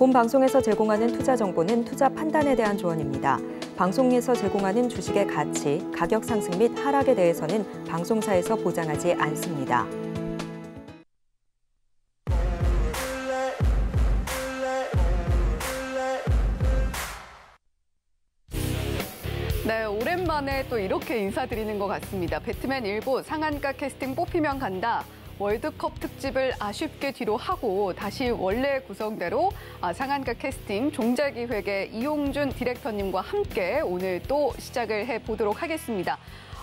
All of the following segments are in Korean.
본 방송에서 제공하는 투자 정보는 투자 판단에 대한 조언입니다. 방송에서 제공하는 주식의 가치, 가격 상승 및 하락에 대해서는 방송사에서 보장하지 않습니다. 네, 오랜만에 또 이렇게 인사드리는 것 같습니다. 배트맨 1부 상한가 캐스팅 뽑히면 간다. 월드컵 특집을 아쉽게 뒤로 하고 다시 원래 구성대로 아, 상한가 캐스팅 종자기획의 이용준 디렉터님과 함께 오늘 또 시작을 해보도록 하겠습니다.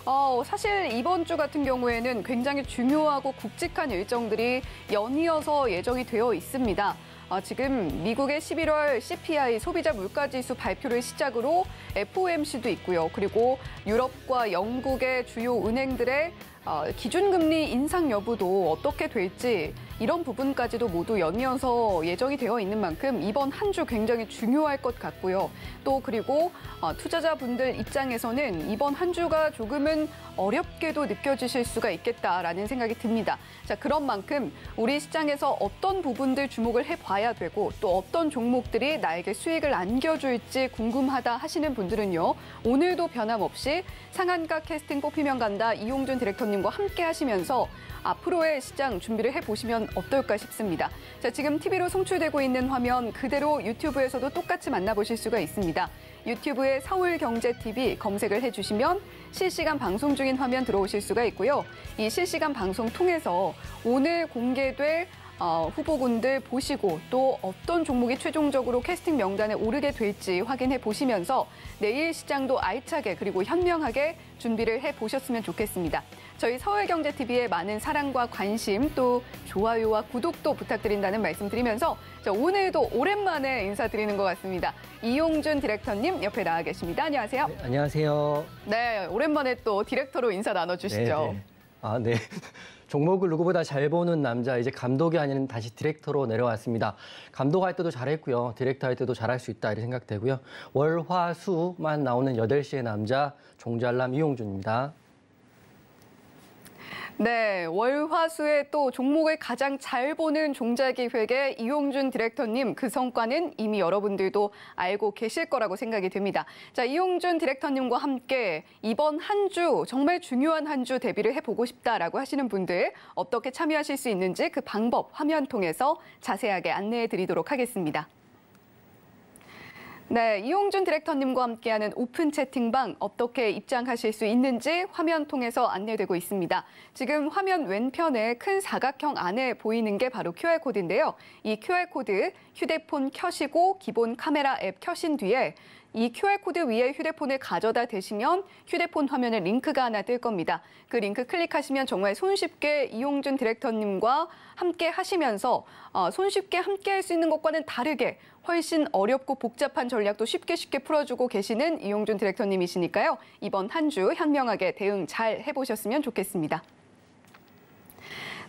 어, 사실 이번 주 같은 경우에는 굉장히 중요하고 굵직한 일정들이 연이어서 예정이 되어 있습니다. 어, 지금 미국의 11월 CPI 소비자 물가지수 발표를 시작으로 FOMC도 있고요. 그리고 유럽과 영국의 주요 은행들의 어, 기준금리 인상 여부도 어떻게 될지 이런 부분까지도 모두 연이어서 예정이 되어 있는 만큼 이번 한 주 굉장히 중요할 것 같고요. 또 그리고 어, 투자자분들 입장에서는 이번 한 주가 조금은 어렵게도 느껴지실 수가 있겠다라는 생각이 듭니다. 자, 그런 만큼 우리 시장에서 어떤 부분들 주목을 해봐야 되고 또 어떤 종목들이 나에게 수익을 안겨줄지 궁금하다 하시는 분들은요. 오늘도 변함없이 상한가 캐스팅 뽑히면 간다 이용준 디렉터님과 함께 하시면서 앞으로의 시장 준비를 해보시면 어떨까 싶습니다. 자, 지금 TV로 송출되고 있는 화면 그대로 유튜브에서도 똑같이 만나보실 수가 있습니다. 유튜브에 서울경제TV 검색을 해주시면 실시간 방송 중인 화면 들어오실 수가 있고요. 이 실시간 방송 통해서 오늘 공개될 어, 후보군들 보시고 또 어떤 종목이 최종적으로 캐스팅 명단에 오르게 될지 확인해 보시면서 내일 시장도 알차게 그리고 현명하게 준비를 해 보셨으면 좋겠습니다. 저희 서울경제 t v 에 많은 사랑과 관심 또 좋아요와 구독도 부탁드린다는 말씀드리면서 오늘도 오랜만에 인사드리는 것 같습니다. 이용준 디렉터님 옆에 나와 계십니다. 안녕하세요. 네, 안녕하세요. 네, 오랜만에 또 디렉터로 인사 나눠주시죠. 네, 네. 아, 네. 종목을 누구보다 잘 보는 남자 이제 감독이 아닌 다시 디렉터로 내려왔습니다. 감독할 때도 잘했고요. 디렉터 할 때도 잘할 수 있다 이렇게 생각되고요. 월화수만 나오는 8시의 남자 종잘남 이용준입니다. 네, 월화수에 또 종목을 가장 잘 보는 종자기획의 이용준 디렉터님 그 성과는 이미 여러분들도 알고 계실 거라고 생각이 됩니다. 자, 이용준 디렉터님과 함께 이번 한 주 정말 중요한 한 주 대비를 해보고 싶다라고 하시는 분들 어떻게 참여하실 수 있는지 그 방법 화면 통해서 자세하게 안내해 드리도록 하겠습니다. 네, 이용준 디렉터님과 함께하는 오픈 채팅방 어떻게 입장하실 수 있는지 화면 통해서 안내되고 있습니다. 지금 화면 왼편에 큰 사각형 안에 보이는 게 바로 QR코드인데요. 이 QR코드 휴대폰 켜시고 기본 카메라 앱 켜신 뒤에 이 QR코드 위에 휴대폰을 가져다 대시면 휴대폰 화면에 링크가 하나 뜰 겁니다. 그 링크 클릭하시면 정말 손쉽게 이용준 디렉터님과 함께 하시면서 어, 손쉽게 함께 할 수 있는 것과는 다르게 훨씬 어렵고 복잡한 전략도 쉽게 쉽게 풀어주고 계시는 이용준 디렉터님이시니까요. 이번 한 주 현명하게 대응 잘 해보셨으면 좋겠습니다.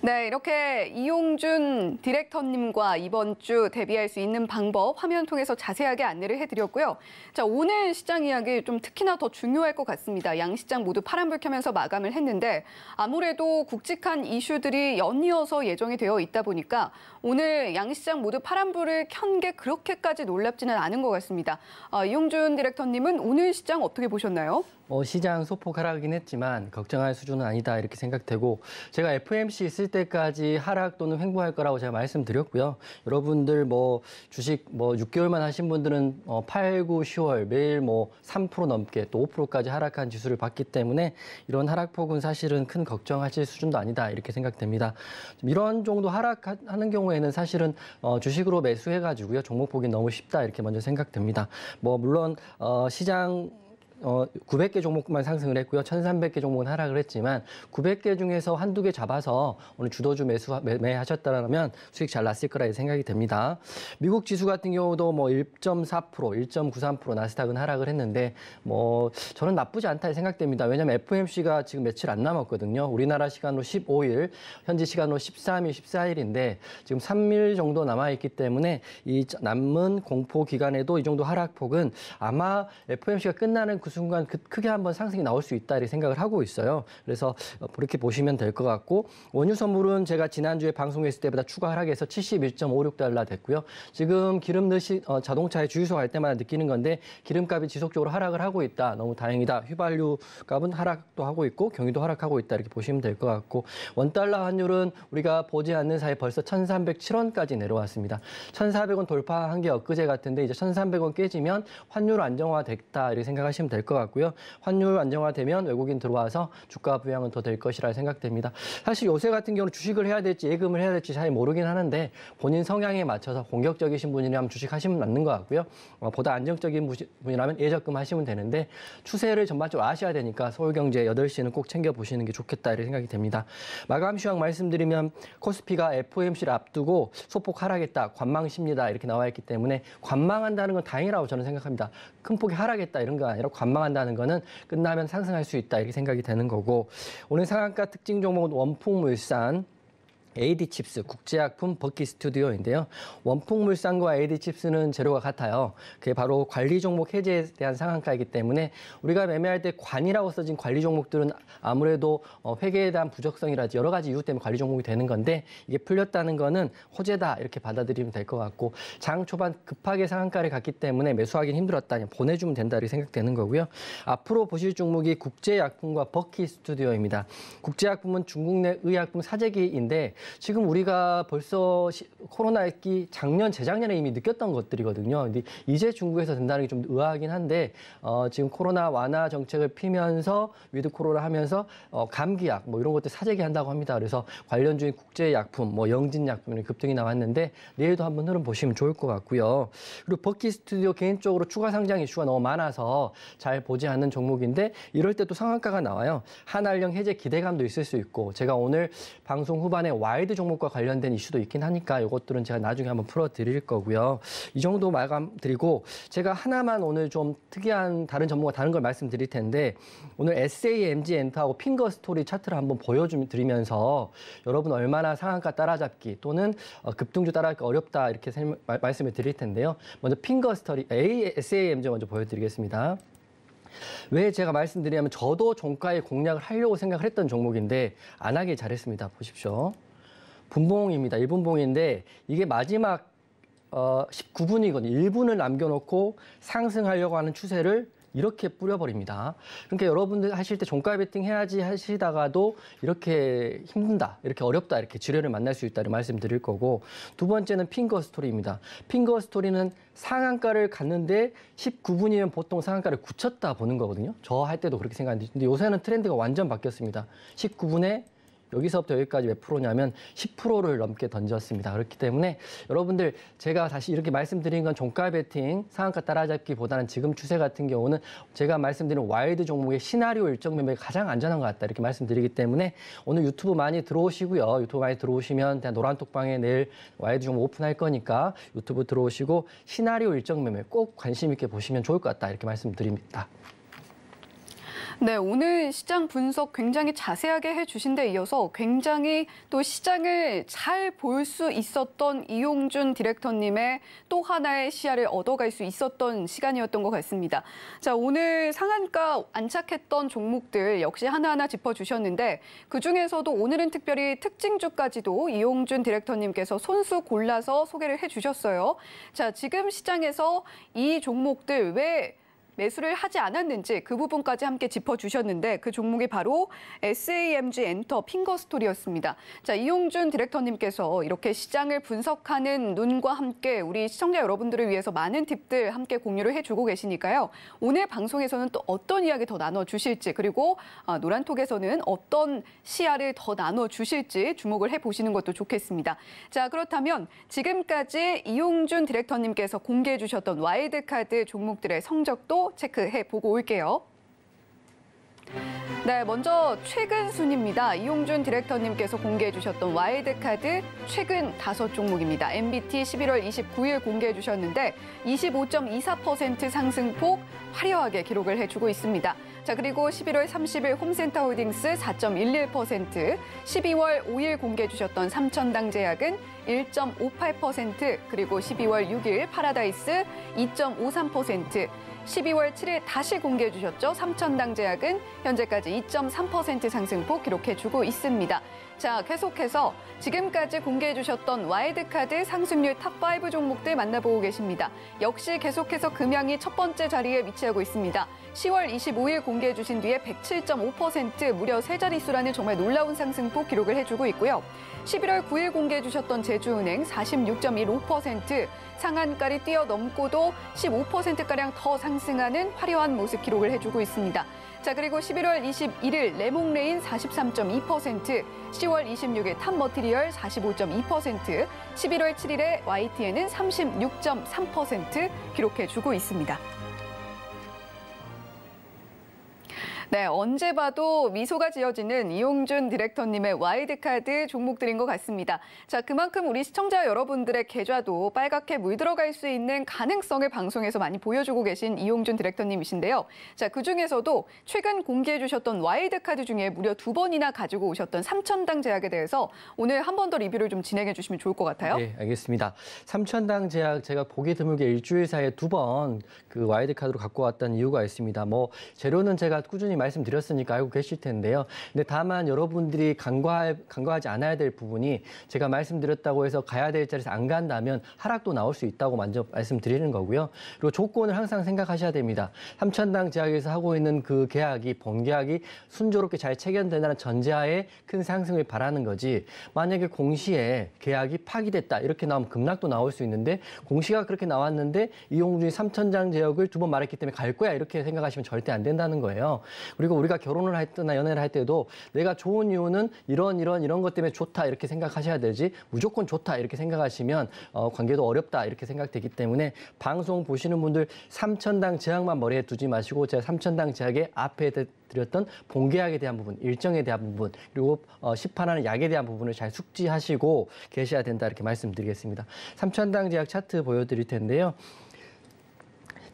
네, 이렇게 이용준 디렉터님과 이번 주데뷔할수 있는 방법 화면 통해서 자세하게 안내를 해드렸고요. 자, 오늘 시장 이야기 좀 특히나 더 중요할 것 같습니다. 양 시장 모두 파란불 켜면서 마감을 했는데 아무래도 굵직한 이슈들이 연이어서 예정이 되어 있다 보니까 오늘 양시장 모두 파란불을 켠 게 그렇게까지 놀랍지는 않은 것 같습니다. 아, 이용준 디렉터님은 오늘 시장 어떻게 보셨나요? 뭐 시장 소폭 하락이긴 했지만 걱정할 수준은 아니다 이렇게 생각되고 제가 FMC 있을 때까지 하락 또는 횡보할 거라고 제가 말씀드렸고요. 여러분들 뭐 주식 뭐 6개월만 하신 분들은 8, 9, 10월 매일 뭐 3% 넘게 또 5%까지 하락한 지수를 봤기 때문에 이런 하락폭은 사실은 큰 걱정하실 수준도 아니다 이렇게 생각됩니다. 이런 정도 하락하는 경우에 경우에는 사실은 어, 주식으로 매수해가지고요 종목 보기 너무 쉽다 이렇게 먼저 생각됩니다. 뭐 물론 어, 시장 900개 어, 종목만 상승을 했고요. 1,300개 종목은 하락을 했지만 900개 중에서 한두 개 잡아서 오늘 주도주 매수 매, 매하셨다라면 수익 잘 났을 거라 생각이 됩니다. 미국 지수 같은 경우도 뭐 1.4%, 1.93% 나스닥은 하락을 했는데 뭐 저는 나쁘지 않다 생각됩니다. 왜냐하면 FOMC가 지금 며칠 안 남았거든요. 우리나라 시간으로 15일, 현지 시간으로 13일, 14일인데 지금 3일 정도 남아 있기 때문에 이 남은 공포 기간에도 이 정도 하락폭은 아마 FOMC가 끝나는 그그 순간 그 크게 한번 상승이 나올 수 있다 이렇게 생각을 하고 있어요. 그래서 어, 그렇게 보시면 될 것 같고 원유 선물은 제가 지난주에 방송했을 때보다 추가 하락해서 71.56달러 됐고요. 지금 기름 넣으 어, 자동차에 주유소 갈 때마다 느끼는 건데 기름값이 지속적으로 하락을 하고 있다. 너무 다행이다. 휘발유 값은 하락도 하고 있고 경유도 하락하고 있다 이렇게 보시면 될 것 같고 원달러 환율은 우리가 보지 않는 사이 벌써 1,307원까지 내려왔습니다. 1,400원 돌파한 게 엊그제 같은데 이제 1,300원 깨지면 환율 안정화됐다 이렇게 생각하시면 될 될것 같고요. 환율 안정화되면 외국인 들어와서 주가 부양은 더 될 것이라 생각됩니다. 사실 요새 같은 경우는 주식을 해야 될지 예금을 해야 될지 잘 모르긴 하는데 본인 성향에 맞춰서 공격적이신 분이라면 주식 하시면 맞는 것 같고요. 어, 보다 안정적인 분이라면 예적금 하시면 되는데 추세를 전반적으로 아셔야 되니까 서울경제 8시는 꼭 챙겨보시는 게 좋겠다 이런 생각이 됩니다 마감 시황 말씀드리면 코스피가 FOMC를 앞두고 소폭 하락했다, 관망십니다 이렇게 나와 있기 때문에 관망한다는 건 다행이라고 저는 생각합니다. 큰 폭이 하락했다 이런 거 아니라 관망 관망한다는 거는 끝나면 상승할 수 있다 이렇게 생각이 되는 거고 오늘 상한가 특징 종목은 원풍물산 AD 칩스 국제약품 버키 스튜디오인데요. 원풍물산과 AD 칩스는 재료가 같아요. 그게 바로 관리 종목 해제에 대한 상한가이기 때문에 우리가 매매할 때 관이라고 써진 관리 종목들은 아무래도 어, 회계에 대한 부적성이라든지 여러 가지 이유 때문에 관리 종목이 되는 건데 이게 풀렸다는 거는 호재다 이렇게 받아들이면 될 것 같고 장 초반 급하게 상한가를 갔기 때문에 매수하기는 힘들었다. 보내주면 된다 이렇게 생각되는 거고요. 앞으로 보실 종목이 국제약품과 버키 스튜디오입니다. 국제약품은 중국 내 의약품 사재기인데 지금 우리가 벌써 코로나1기 작년, 재작년에 이미 느꼈던 것들이거든요. 근데 이제 중국에서 된다는 게 좀 의아하긴 한데 어, 지금 코로나 완화 정책을 피면서 위드 코로나 하면서 어, 감기약 뭐 이런 것들 사재기 한다고 합니다. 그래서 관련 중인 국제 약품, 뭐 영진 약품 이런 급등이 나왔는데 내일도 한번 흐름 보시면 좋을 것 같고요. 그리고 버키 스튜디오 개인적으로 추가 상장 이슈가 너무 많아서 잘 보지 않는 종목인데 이럴 때 또 상한가가 나와요. 한알령 해제 기대감도 있을 수 있고 제가 오늘 방송 후반에 왈 아이들 종목과 관련된 이슈도 있긴 하니까 이것들은 제가 나중에 한번 풀어드릴 거고요. 이 정도 마감드리고 제가 하나만 오늘 좀 특이한 다른 전문가 다른 걸 말씀드릴 텐데 오늘 SAMG 엔터하고 핑거 스토리 차트를 한번 보여드리면서 여러분 얼마나 상한가 따라잡기 또는 어, 급등주 따라잡기 어렵다 이렇게 말씀을 드릴 텐데요. 먼저 핑거 스토리 아, SAMG 먼저 보여드리겠습니다. 왜 제가 말씀드리냐면 저도 종가에 공략을 하려고 생각을 했던 종목인데 안 하길 잘했습니다. 보십시오. 분봉입니다. 1분봉인데 이게 마지막 어, 19분이거든요. 1분을 남겨놓고 상승하려고 하는 추세를 이렇게 뿌려버립니다. 그러니까 여러분들 하실 때 종가 베팅 해야지 하시다가도 이렇게 힘든다, 이렇게 어렵다, 이렇게 지뢰를 만날 수 있다를 말씀드릴 거고 두 번째는 핑거 스토리입니다. 핑거 스토리는 상한가를 갔는데 19분이면 보통 상한가를 굳혔다 보는 거거든요. 저 할 때도 그렇게 생각하는데 요새는 트렌드가 완전 바뀌었습니다. 19분에 여기서부터 여기까지 몇 프로냐면 10%를 넘게 던졌습니다. 그렇기 때문에 여러분들 제가 다시 이렇게 말씀드린 건 종가 베팅, 상한가 따라잡기보다는 지금 추세 같은 경우는 제가 말씀드린 와이드 종목의 시나리오 일정 매매가 가장 안전한 것 같다 이렇게 말씀드리기 때문에 오늘 유튜브 많이 들어오시고요. 유튜브 많이 들어오시면 대한 노란톡방에 내일 와이드 종목 오픈할 거니까 유튜브 들어오시고 시나리오 일정 매매 꼭 관심 있게 보시면 좋을 것 같다 이렇게 말씀드립니다. 네, 오늘 시장 분석 굉장히 자세하게 해주신 데 이어서 굉장히 또 시장을 잘 볼 수 있었던 이용준 디렉터님의 또 하나의 시야를 얻어갈 수 있었던 시간이었던 것 같습니다. 자, 오늘 상한가 안착했던 종목들 역시 하나하나 짚어주셨는데 그중에서도 오늘은 특별히 특징주까지도 이용준 디렉터님께서 손수 골라서 소개를 해주셨어요. 자, 지금 시장에서 이 종목들 왜 매수를 하지 않았는지 그 부분까지 함께 짚어주셨는데 그 종목이 바로 SAMG 엔터 핑거스토리였습니다. 자 이용준 디렉터님께서 이렇게 시장을 분석하는 눈과 함께 우리 시청자 여러분들을 위해서 많은 팁들 함께 공유를 해주고 계시니까요. 오늘 방송에서는 또 어떤 이야기 더 나눠주실지 그리고 아, 노란톡에서는 어떤 시야를 더 나눠주실지 주목을 해보시는 것도 좋겠습니다. 자 그렇다면 지금까지 이용준 디렉터님께서 공개해 주셨던 와일드카드 종목들의 성적도 체크해 보고 올게요. 네, 먼저 최근 순입니다. 이용준 디렉터님께서 공개해 주셨던 와일드카드 최근 다섯 종목입니다. MBT 11월 29일 공개해 주셨는데 25.24% 상승폭 화려하게 기록을 해주고 있습니다. 자, 그리고 11월 30일 홈센터 홀딩스 4.11%, 12월 5일 공개해 주셨던 삼천당 제약은 1.58%, 그리고 12월 6일 파라다이스 2.53%, 12월 7일 다시 공개해 주셨죠. 삼천당 제약은 현재까지 2.3% 상승폭 기록해 주고 있습니다. 자, 계속해서 지금까지 공개해 주셨던 와이드카드 상승률 탑5 종목들 만나보고 계십니다. 역시 계속해서 금양이 첫 번째 자리에 위치하고 있습니다. 10월 25일 공개해 주신 뒤에 107.5% 무려 세 자릿수라는 정말 놀라운 상승폭 기록을 해주고 있고요. 11월 9일 공개해 주셨던 제주은행 46.15% 상한가를 뛰어넘고도 15%가량 더 상승하는 화려한 모습 기록을 해주고 있습니다. 자 그리고 11월 21일 레몽레인 43.2%, 10월 26일 탑머티리얼 45.2%, 11월 7일에 YTN은 36.3% 기록해주고 있습니다. 네, 언제 봐도 미소가 지어지는 이용준 디렉터님의 와이드카드 종목들인 것 같습니다. 자, 그만큼 우리 시청자 여러분들의 계좌도 빨갛게 물들어갈 수 있는 가능성을 방송에서 많이 보여주고 계신 이용준 디렉터님이신데요. 자, 그중에서도 최근 공개해 주셨던 와이드카드 중에 무려 두 번이나 가지고 오셨던 삼천당 제약에 대해서 오늘 한 번 더 리뷰를 좀 진행해 주시면 좋을 것 같아요. 네, 알겠습니다. 삼천당 제약 제가 보기 드물게 일주일 사이에 두 번 그 와이드카드로 갖고 왔던 이유가 있습니다. 뭐 재료는 제가 꾸준히 말씀드렸으니까 알고 계실 텐데요. 근데 다만 여러분들이 간과할 간과하지 않아야 될 부분이 제가 말씀드렸다고 해서 가야 될 자리에서 안 간다면 하락도 나올 수 있다고 먼저 말씀드리는 거고요. 그리고 조건을 항상 생각하셔야 됩니다. 삼천당 제약에서 하고 있는 그 계약이 본계약이 순조롭게 잘 체결된다는 전제하에 큰 상승을 바라는 거지 만약에 공시에 계약이 파기됐다 이렇게 나오면 급락도 나올 수 있는데 공시가 그렇게 나왔는데 이용준이 삼천장 제약을 두 번 말했기 때문에 갈 거야 이렇게 생각하시면 절대 안 된다는 거예요. 그리고 우리가 결혼을 했 때나 연애를 할 때도 내가 좋은 이유는 이런 이런 이런 것 때문에 좋다 이렇게 생각하셔야 되지 무조건 좋다 이렇게 생각하시면 어, 관계도 어렵다 이렇게 생각되기 때문에 방송 보시는 분들 삼천당 제약만 머리에 두지 마시고 제가 삼천당 제약의 앞에 드렸던 봉계약에 대한 부분, 일정에 대한 부분, 그리고 어, 시판하는 약에 대한 부분을 잘 숙지하시고 계셔야 된다 이렇게 말씀드리겠습니다. 삼천당 제약 차트 보여드릴 텐데요.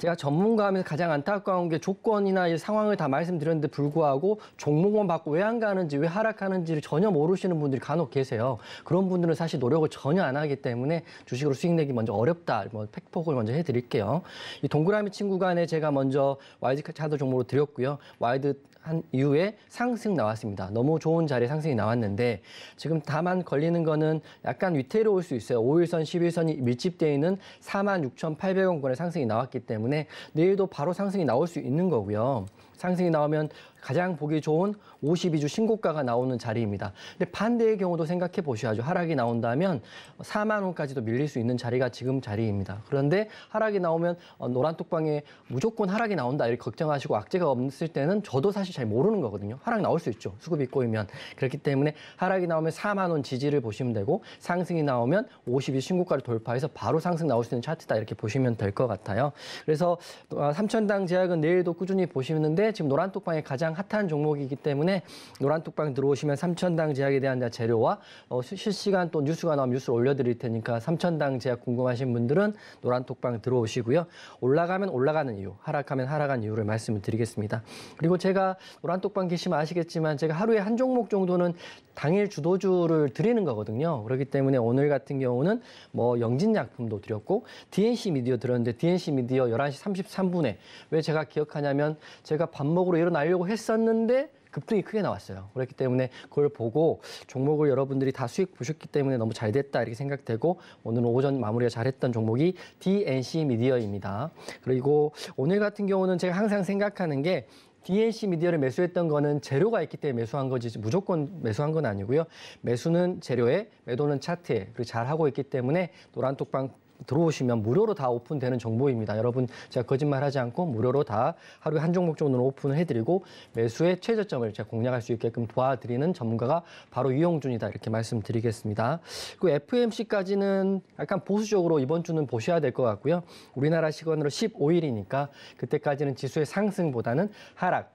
제가 전문가 하면 서 가장 안타까운 게 조건이나 이 상황을 다 말씀드렸는데 불구하고 종목만 받고 왜 안 가는지 왜 하락하는지를 전혀 모르시는 분들이 간혹 계세요. 그런 분들은 사실 노력을 전혀 안 하기 때문에 주식으로 수익 내기 먼저 어렵다. 뭐 팩폭을 먼저 해드릴게요. 이 동그라미 친구 간에 제가 먼저 와이드 차도 종목으로 드렸고요. 와이드 한 이후에 상승 나왔습니다. 너무 좋은 자리에 상승이 나왔는데 지금 다만 걸리는 거는 약간 위태로울 수 있어요. 5일선, 11선이 밀집되어 있는 46,800원권의 상승이 나왔기 때문에 내일도 바로 상승이 나올 수 있는 거고요. 상승이 나오면 가장 보기 좋은 52주 신고가가 나오는 자리입니다. 근데 반대의 경우도 생각해 보셔야죠. 하락이 나온다면 4만 원까지도 밀릴 수 있는 자리가 지금 자리입니다. 그런데 하락이 나오면 어, 노란 뚝방에 무조건 하락이 나온다 이렇게 걱정하시고 악재가 없을 때는 저도 사실 잘 모르는 거거든요. 하락 나올 수 있죠. 수급이 꼬이면 그렇기 때문에 하락이 나오면 4만 원 지지를 보시면 되고 상승이 나오면 52 신고가를 돌파해서 바로 상승 나올 수 있는 차트다 이렇게 보시면 될 것 같아요. 그래서 어, 삼천당 제약은 내일도 꾸준히 보시는데 지금 노란 뚝방에 가장 핫한 종목이기 때문에 때문에 노란톡방 들어오시면 삼천당 제약에 대한 재료와 어, 실시간 또 뉴스가 나오면 뉴스를 올려드릴 테니까 삼천당 제약 궁금하신 분들은 노란톡방 들어오시고요. 올라가면 올라가는 이유, 하락하면 하락한 이유를 말씀을 드리겠습니다. 그리고 제가 노란톡방 계시면 아시겠지만 제가 하루에 한 종목 정도는 당일 주도주를 드리는 거거든요. 그렇기 때문에 오늘 같은 경우는 뭐 영진약품도 드렸고 DNC 미디어 들었는데 DNC 미디어 11시 33분에 왜 제가 기억하냐면 제가 밥 먹으러 일어나려고 했었는데 급등이 크게 나왔어요. 그렇기 때문에 그걸 보고 종목을 여러분들이 다 수익 보셨기 때문에 너무 잘 됐다 이렇게 생각되고 오늘 오전 마무리가 잘했던 종목이 DNC 미디어입니다. 그리고 오늘 같은 경우는 제가 항상 생각하는 게 DNC 미디어를 매수했던 거는 재료가 있기 때문에 매수한 거지 무조건 매수한 건 아니고요. 매수는 재료에, 매도는 차트에 그리고 잘하고 있기 때문에 노란톡방 들어오시면 무료로 다 오픈되는 정보입니다. 여러분 제가 거짓말하지 않고 무료로 다 하루에 한 종목 정도는 오픈을 해드리고 매수의 최저점을 제가 공략할 수 있게끔 도와드리는 전문가가 바로 유용준이다 이렇게 말씀드리겠습니다. 그 FMC까지는 약간 보수적으로 이번 주는 보셔야 될 것 같고요. 우리나라 시간으로 15일이니까 그때까지는 지수의 상승보다는 하락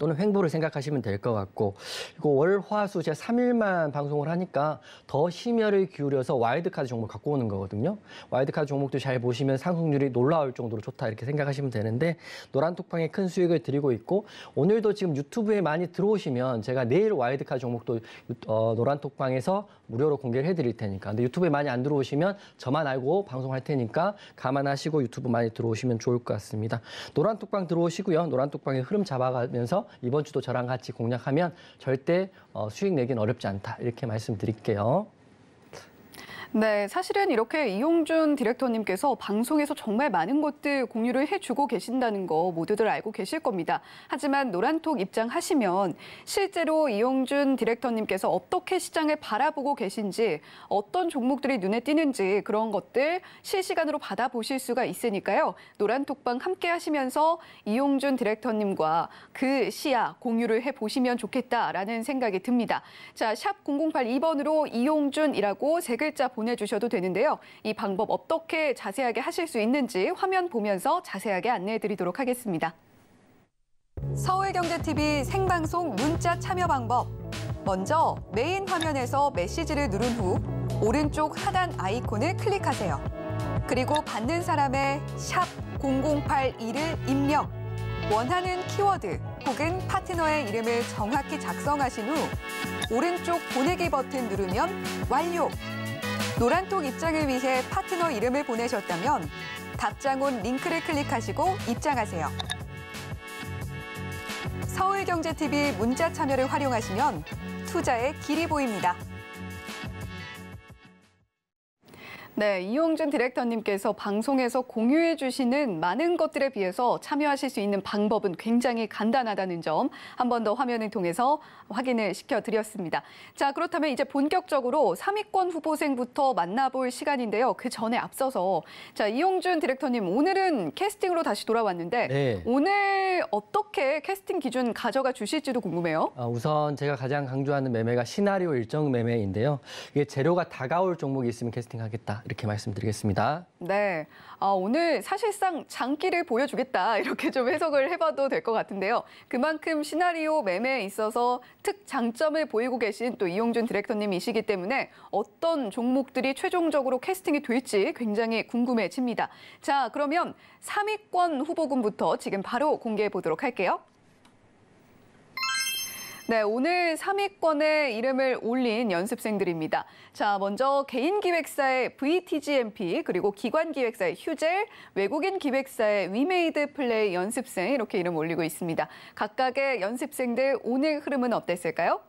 또는 횡보를 생각하시면 될 것 같고 그리고 월화수 제 3일만 방송을 하니까 더 심혈을 기울여서 와일드카드 종목 갖고 오는 거거든요. 와일드카드 종목도 잘 보시면 상승률이 놀라울 정도로 좋다 이렇게 생각하시면 되는데 노란톡방에 큰 수익을 드리고 있고 오늘도 지금 유튜브에 많이 들어오시면 제가 내일 와일드카드 종목도 어, 노란톡방에서 무료로 공개를 해드릴 테니까 근데 유튜브에 많이 안 들어오시면 저만 알고 방송할 테니까 감안하시고 유튜브 많이 들어오시면 좋을 것 같습니다. 노란톡방 들어오시고요. 노란톡방의 흐름 잡아가면서 이번 주도 저랑 같이 공략하면 절대 어, 수익 내기는 어렵지 않다 이렇게 말씀드릴게요. 네, 사실은 이렇게 이용준 디렉터님께서 방송에서 정말 많은 것들 공유를 해주고 계신다는 거 모두들 알고 계실 겁니다. 하지만 노란톡 입장하시면 실제로 이용준 디렉터님께서 어떻게 시장을 바라보고 계신지 어떤 종목들이 눈에 띄는지 그런 것들 실시간으로 받아보실 수가 있으니까요. 노란톡방 함께 하시면서 이용준 디렉터님과 그 시야 공유를 해보시면 좋겠다라는 생각이 듭니다. 자, 샵 0082번으로 이용준이라고 세 글자 보 보내주셔도 되는데요. 이 방법 어떻게 자세하게 하실 수 있는지 화면 보면서 자세하게 안내해드리도록 하겠습니다. 서울경제TV 생방송 문자 참여 방법. 먼저 메인 화면에서 메시지를 누른 후 오른쪽 하단 아이콘을 클릭하세요. 그리고 받는 사람의 0081을 입력. 원하는 키워드 혹은 파트너의 이름을 정확히 작성하신 후 오른쪽 보내기 버튼 누르면 완료! 노란톡 입장을 위해 파트너 이름을 보내셨다면 답장온 링크를 클릭하시고 입장하세요. 서울경제TV 문자 참여를 활용하시면 투자의 길이 보입니다. 네, 이용준 디렉터님께서 방송에서 공유해 주시는 많은 것들에 비해서 참여하실 수 있는 방법은 굉장히 간단하다는 점 한 번 더 화면을 통해서 확인을 시켜드렸습니다. 자, 그렇다면 이제 본격적으로 3위권 후보생부터 만나볼 시간인데요. 그 전에 앞서서 자 이용준 디렉터님 오늘은 캐스팅으로 다시 돌아왔는데 네. 오늘 어떻게 캐스팅 기준 가져가 주실지도 궁금해요. 아, 우선 제가 가장 강조하는 매매가 시나리오 일정 매매인데요. 이게 재료가 다가올 종목이 있으면 캐스팅하겠다. 이렇게 말씀드리겠습니다. 네, 아, 오늘 사실상 장기를 보여주겠다 이렇게 좀 해석을 해봐도 될 것 같은데요. 그만큼 시나리오 매매에 있어서 특 장점을 보이고 계신 또 이용준 디렉터님이시기 때문에 어떤 종목들이 최종적으로 캐스팅이 될지 굉장히 궁금해집니다. 자, 그러면 3위권 후보군부터 지금 바로 공개해 보도록 할게요. 네, 오늘 3위권에 이름을 올린 연습생들입니다. 자, 먼저 개인 기획사의 VTGMP, 그리고 기관 기획사의 휴젤, 외국인 기획사의 위메이드 플레이 연습생 이렇게 이름 올리고 있습니다. 각각의 연습생들 오늘 흐름은 어땠을까요?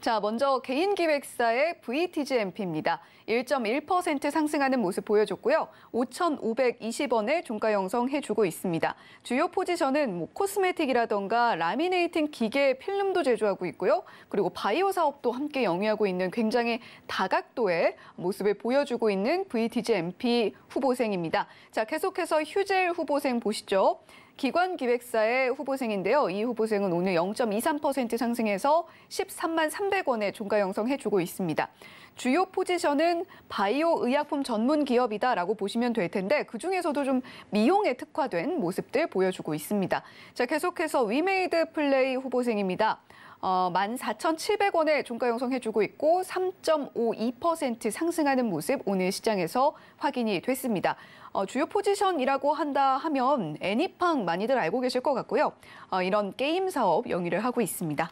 자, 먼저 개인 기획사의 VTGMP입니다. 1.1% 상승하는 모습 보여줬고요. 5,520원에 종가 형성해주고 있습니다. 주요 포지션은 뭐 코스메틱이라던가 라미네이팅 기계 필름도 제조하고 있고요. 그리고 바이오 사업도 함께 영위하고 있는 굉장히 다각도의 모습을 보여주고 있는 VTGMP 후보생입니다. 자, 계속해서 휴젤 후보생 보시죠. 기관 기획사의 후보생인데요. 이 후보생은 오늘 0.23% 상승해서 13만 300원에 종가 형성해주고 있습니다. 주요 포지션은 바이오 의약품 전문 기업이다라고 보시면 될 텐데 그중에서도 좀 미용에 특화된 모습들 보여주고 있습니다. 자, 계속해서 위메이드 플레이 후보생입니다. 어, 14,700원에 종가 형성해주고 있고 3.52% 상승하는 모습 오늘 시장에서 확인이 됐습니다. 어, 주요 포지션이라고 한다 하면 애니팡 많이들 알고 계실 것 같고요. 어, 이런 게임 사업 영위를 하고 있습니다.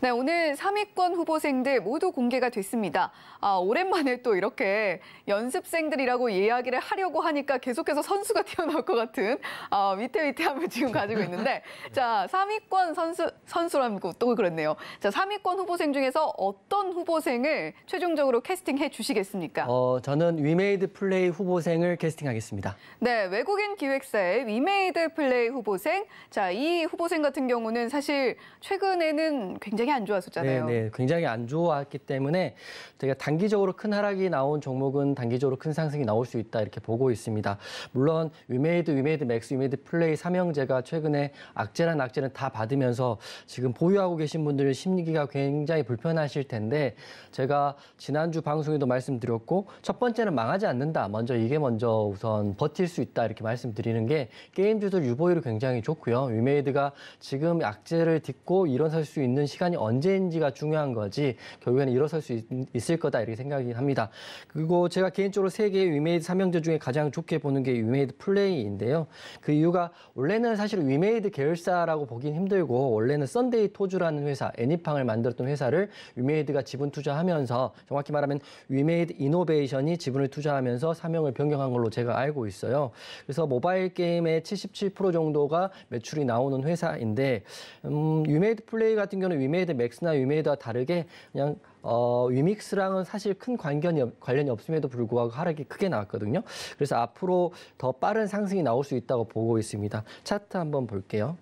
네, 오늘 3위권 후보생들 모두 공개가 됐습니다. 아, 오랜만에 또 이렇게 연습생들이라고 이야기를 하려고 하니까 계속해서 선수가 튀어나올 것 같은 아, 위태위태함을 지금 가지고 있는데 자, 3위권 선수, 선수라고 또 그랬네요. 자, 3위권 후보생 중에서 어떤 후보생을 최종적으로 캐스팅해 주시겠습니까? 어, 저는 위메이드 플레이 후보생을 캐스팅하겠습니다. 네, 외국인 기획사의 위메이드 플레이 후보생. 자, 이 후보생 같은 경우는 사실 최근에는 굉장히 되게 안 좋았었잖아요. 네, 네, 굉장히 안 좋았기 때문에 저가 단기적으로 큰 하락이 나온 종목은 단기적으로 큰 상승이 나올 수 있다 이렇게 보고 있습니다. 물론 위메이드, 위메이드 맥스, 위메이드 플레이 삼형제가 최근에 악재란 악재는 다 받으면서 지금 보유하고 계신 분들 심리가 굉장히 불편하실 텐데 제가 지난주 방송에도 말씀드렸고 첫 번째는 망하지 않는다. 먼저 이게 먼저 우선 버틸 수 있다 이렇게 말씀드리는 게 게임주들 유보율이 굉장히 좋고요. 위메이드가 지금 악재를 딛고 일어설 수 있는 시간이 언제인지가 중요한 거지 결국에는 일어설 수 있, 있을 거다 이렇게 생각이 합니다. 그리고 제가 개인적으로 세계의 위메이드 삼형제 중에 가장 좋게 보는 게 위메이드 플레이인데요. 그 이유가 원래는 사실 위메이드 계열사라고 보긴 힘들고 원래는 썬데이 토즈라는 회사 애니팡을 만들었던 회사를 위메이드가 지분 투자하면서 정확히 말하면 위메이드 이노베이션이 지분을 투자하면서 사명을 변경한 걸로 제가 알고 있어요. 그래서 모바일 게임의 77% 정도가 매출이 나오는 회사인데 음, 위메이드 플레이 같은 경우는 위메이드 밴메이드 맥스나 위메이드와 다르게 그냥 어, 위믹스랑은 사실 큰 관련이, 관련이 없음에도 불구하고 하락이 크게 나왔거든요. 그래서 앞으로 더 빠른 상승이 나올 수 있다고 보고 있습니다. 차트 한번 볼게요.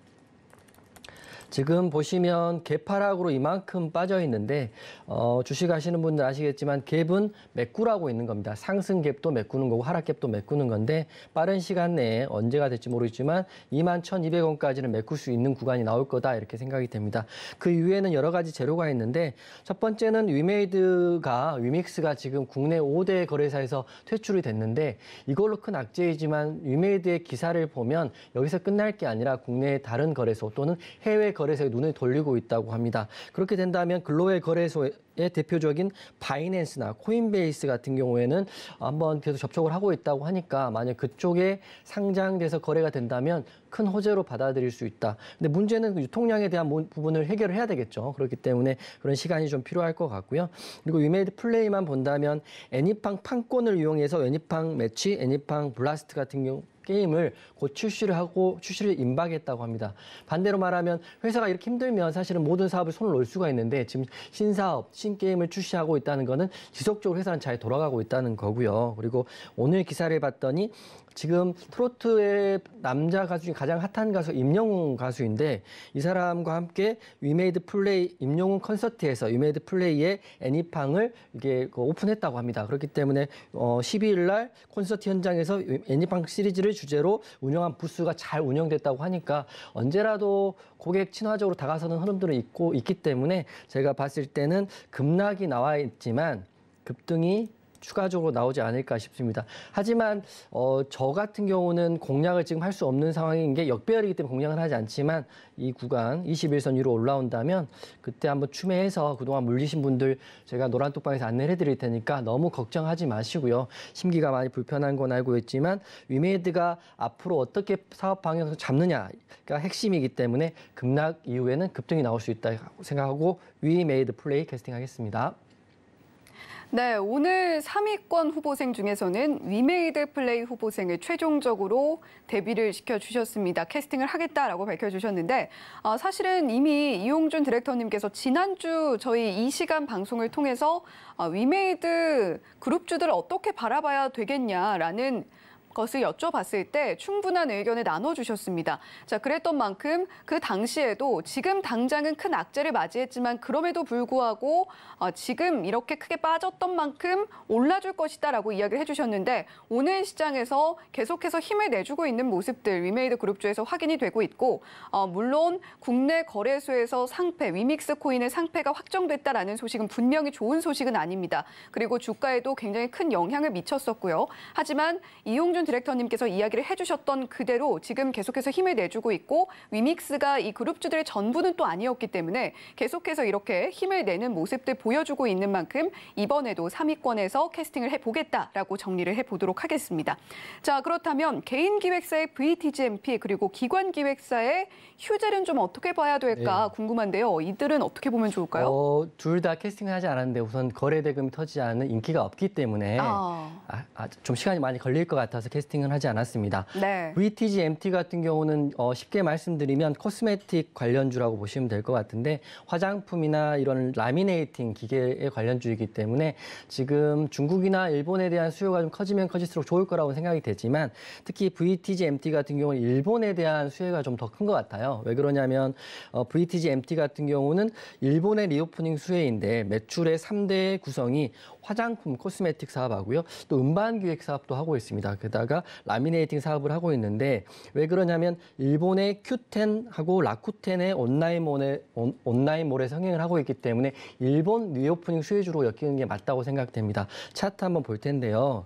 지금 보시면 개파락으로 이만큼 빠져 있는데 어, 주식 하시는 분들 아시겠지만 갭은 메꾸라고 있는 겁니다. 상승 갭도 메꾸는 거고 하락 갭도 메꾸는 건데 빠른 시간 내에 언제가 될지 모르겠지만 21,200원까지는 메꿀 수 있는 구간이 나올 거다 이렇게 생각이 됩니다. 그 이후에는 여러 가지 재료가 있는데 첫 번째는 위메이드가 위믹스가 지금 국내 5대 거래사에서 퇴출이 됐는데 이걸로 큰 악재이지만 위메이드의 기사를 보면 여기서 끝날 게 아니라 국내 다른 거래소 또는 해외 거래소에 눈을 돌리고 있다고 합니다. 그렇게 된다면 글로벌 거래소의 대표적인 바이낸스나 코인베이스 같은 경우에는 한번 계속 접촉을 하고 있다고 하니까 만약 그쪽에 상장돼서 거래가 된다면 큰 호재로 받아들일 수 있다. 근데 문제는 그 유통량에 대한 부분을 해결을 해야 되겠죠. 그렇기 때문에 그런 시간이 좀 필요할 것 같고요. 그리고 위메이드 플레이만 본다면 애니팡 판권을 이용해서 애니팡 매치, 애니팡 블라스트 같은 경우 게임을 곧 출시를 하고 출시를 임박했다고 합니다. 반대로 말하면 회사가 이렇게 힘들면 사실은 모든 사업을 손을 놓을 수가 있는데 지금 신사업, 신게임을 출시하고 있다는 것은 지속적으로 회사는 잘 돌아가고 있다는 거고요. 그리고 오늘 기사를 봤더니 지금 트로트의 남자 가수 중 가장 핫한 가수 임영웅 가수인데 이 사람과 함께 위메이드 플레이 임영웅 콘서트에서 위메이드 플레이의 애니팡을 이게 그 오픈했다고 합니다. 그렇기 때문에 어 12일 날 콘서트 현장에서 애니팡 시리즈를 주제로 운영한 부스가 잘 운영됐다고 하니까 언제라도 고객 친화적으로 다가서는 흐름들은 있고 있기 때문에 제가 봤을 때는 급락이 나와 있지만 급등이 추가적으로 나오지 않을까 싶습니다. 하지만 어, 저 같은 경우는 공략을 지금 할 수 없는 상황인 게 역배열이기 때문에 공략을 하지 않지만 이 구간 21선 위로 올라온다면 그때 한번 추매해서 그동안 물리신 분들 제가 노란 톡방에서 안내를 해드릴 테니까 너무 걱정하지 마시고요. 심기가 많이 불편한 건 알고 있지만 위메이드가 앞으로 어떻게 사업 방향을 잡느냐가 핵심이기 때문에 급락 이후에는 급등이 나올 수 있다고 생각하고 위메이드 플레이 캐스팅하겠습니다. 네, 오늘 3위권 후보생 중에서는 위메이드 플레이 후보생을 최종적으로 데뷔를 시켜주셨습니다. 캐스팅을 하겠다라고 밝혀주셨는데 어, 사실은 이미 이용준 디렉터님께서 지난주 저희 이 시간 방송을 통해서 어, 위메이드 그룹주들을 어떻게 바라봐야 되겠냐라는 것을 여쭤봤을 때 충분한 의견을 나눠주셨습니다. 자, 그랬던 만큼 그 당시에도 지금 당장은 큰 악재를 맞이했지만 그럼에도 불구하고 어, 지금 이렇게 크게 빠졌던 만큼 올라줄 것이다라고 이야기를 해주셨는데 오늘 시장에서 계속해서 힘을 내주고 있는 모습들 위메이드 그룹주에서 확인이 되고 있고 어, 물론 국내 거래소에서 상패 위믹스 코인의 상패가 확정됐다라는 소식은 분명히 좋은 소식은 아닙니다. 그리고 주가에도 굉장히 큰 영향을 미쳤었고요. 하지만 이용준 디렉터님께서 이야기를 해주셨던 그대로 지금 계속해서 힘을 내주고 있고 위믹스가 이 그룹주들의 전부는 또 아니었기 때문에 계속해서 이렇게 힘을 내는 모습들 보여주고 있는 만큼 이번에도 3위권에서 캐스팅을 해보겠다라고 정리를 해보도록 하겠습니다. 자 그렇다면 개인 기획사의 VTGMP 그리고 기관 기획사의 휴젤은 좀 어떻게 봐야 될까 네. 궁금한데요. 이들은 어떻게 보면 좋을까요? 어, 둘 다 캐스팅을 하지 않았는데 우선 거래 대금이 터지지 않은 인기가 없기 때문에 아. 아. 아, 좀 시간이 많이 걸릴 것 같아서 가서 캐스팅은 하지 않았습니다. 네. VTG MT 같은 경우는 어, 쉽게 말씀드리면 코스메틱 관련주라고 보시면 될 것 같은데 화장품이나 이런 라미네이팅 기계의 관련주이기 때문에 지금 중국이나 일본에 대한 수요가 좀 커지면 커질수록 좋을 거라고 생각이 되지만 특히 VTG MT 같은 경우는 일본에 대한 수혜가 좀 더 큰 것 같아요. 왜 그러냐면 어, VTG MT 같은 경우는 일본의 리오프닝 수혜인데 매출의 3대 구성이 화장품 코스메틱 사업하고요. 또 음반 기획 사업도 하고 있습니다. 게다가 라미네이팅 사업을 하고 있는데 왜 그러냐면 일본의 큐텐하고 라쿠텐의 온라인몰에 온, 온라인몰에 성행을 하고 있기 때문에 일본 뉴오프닝 수혜주로 엮이는 게 맞다고 생각됩니다. 차트 한번 볼 텐데요.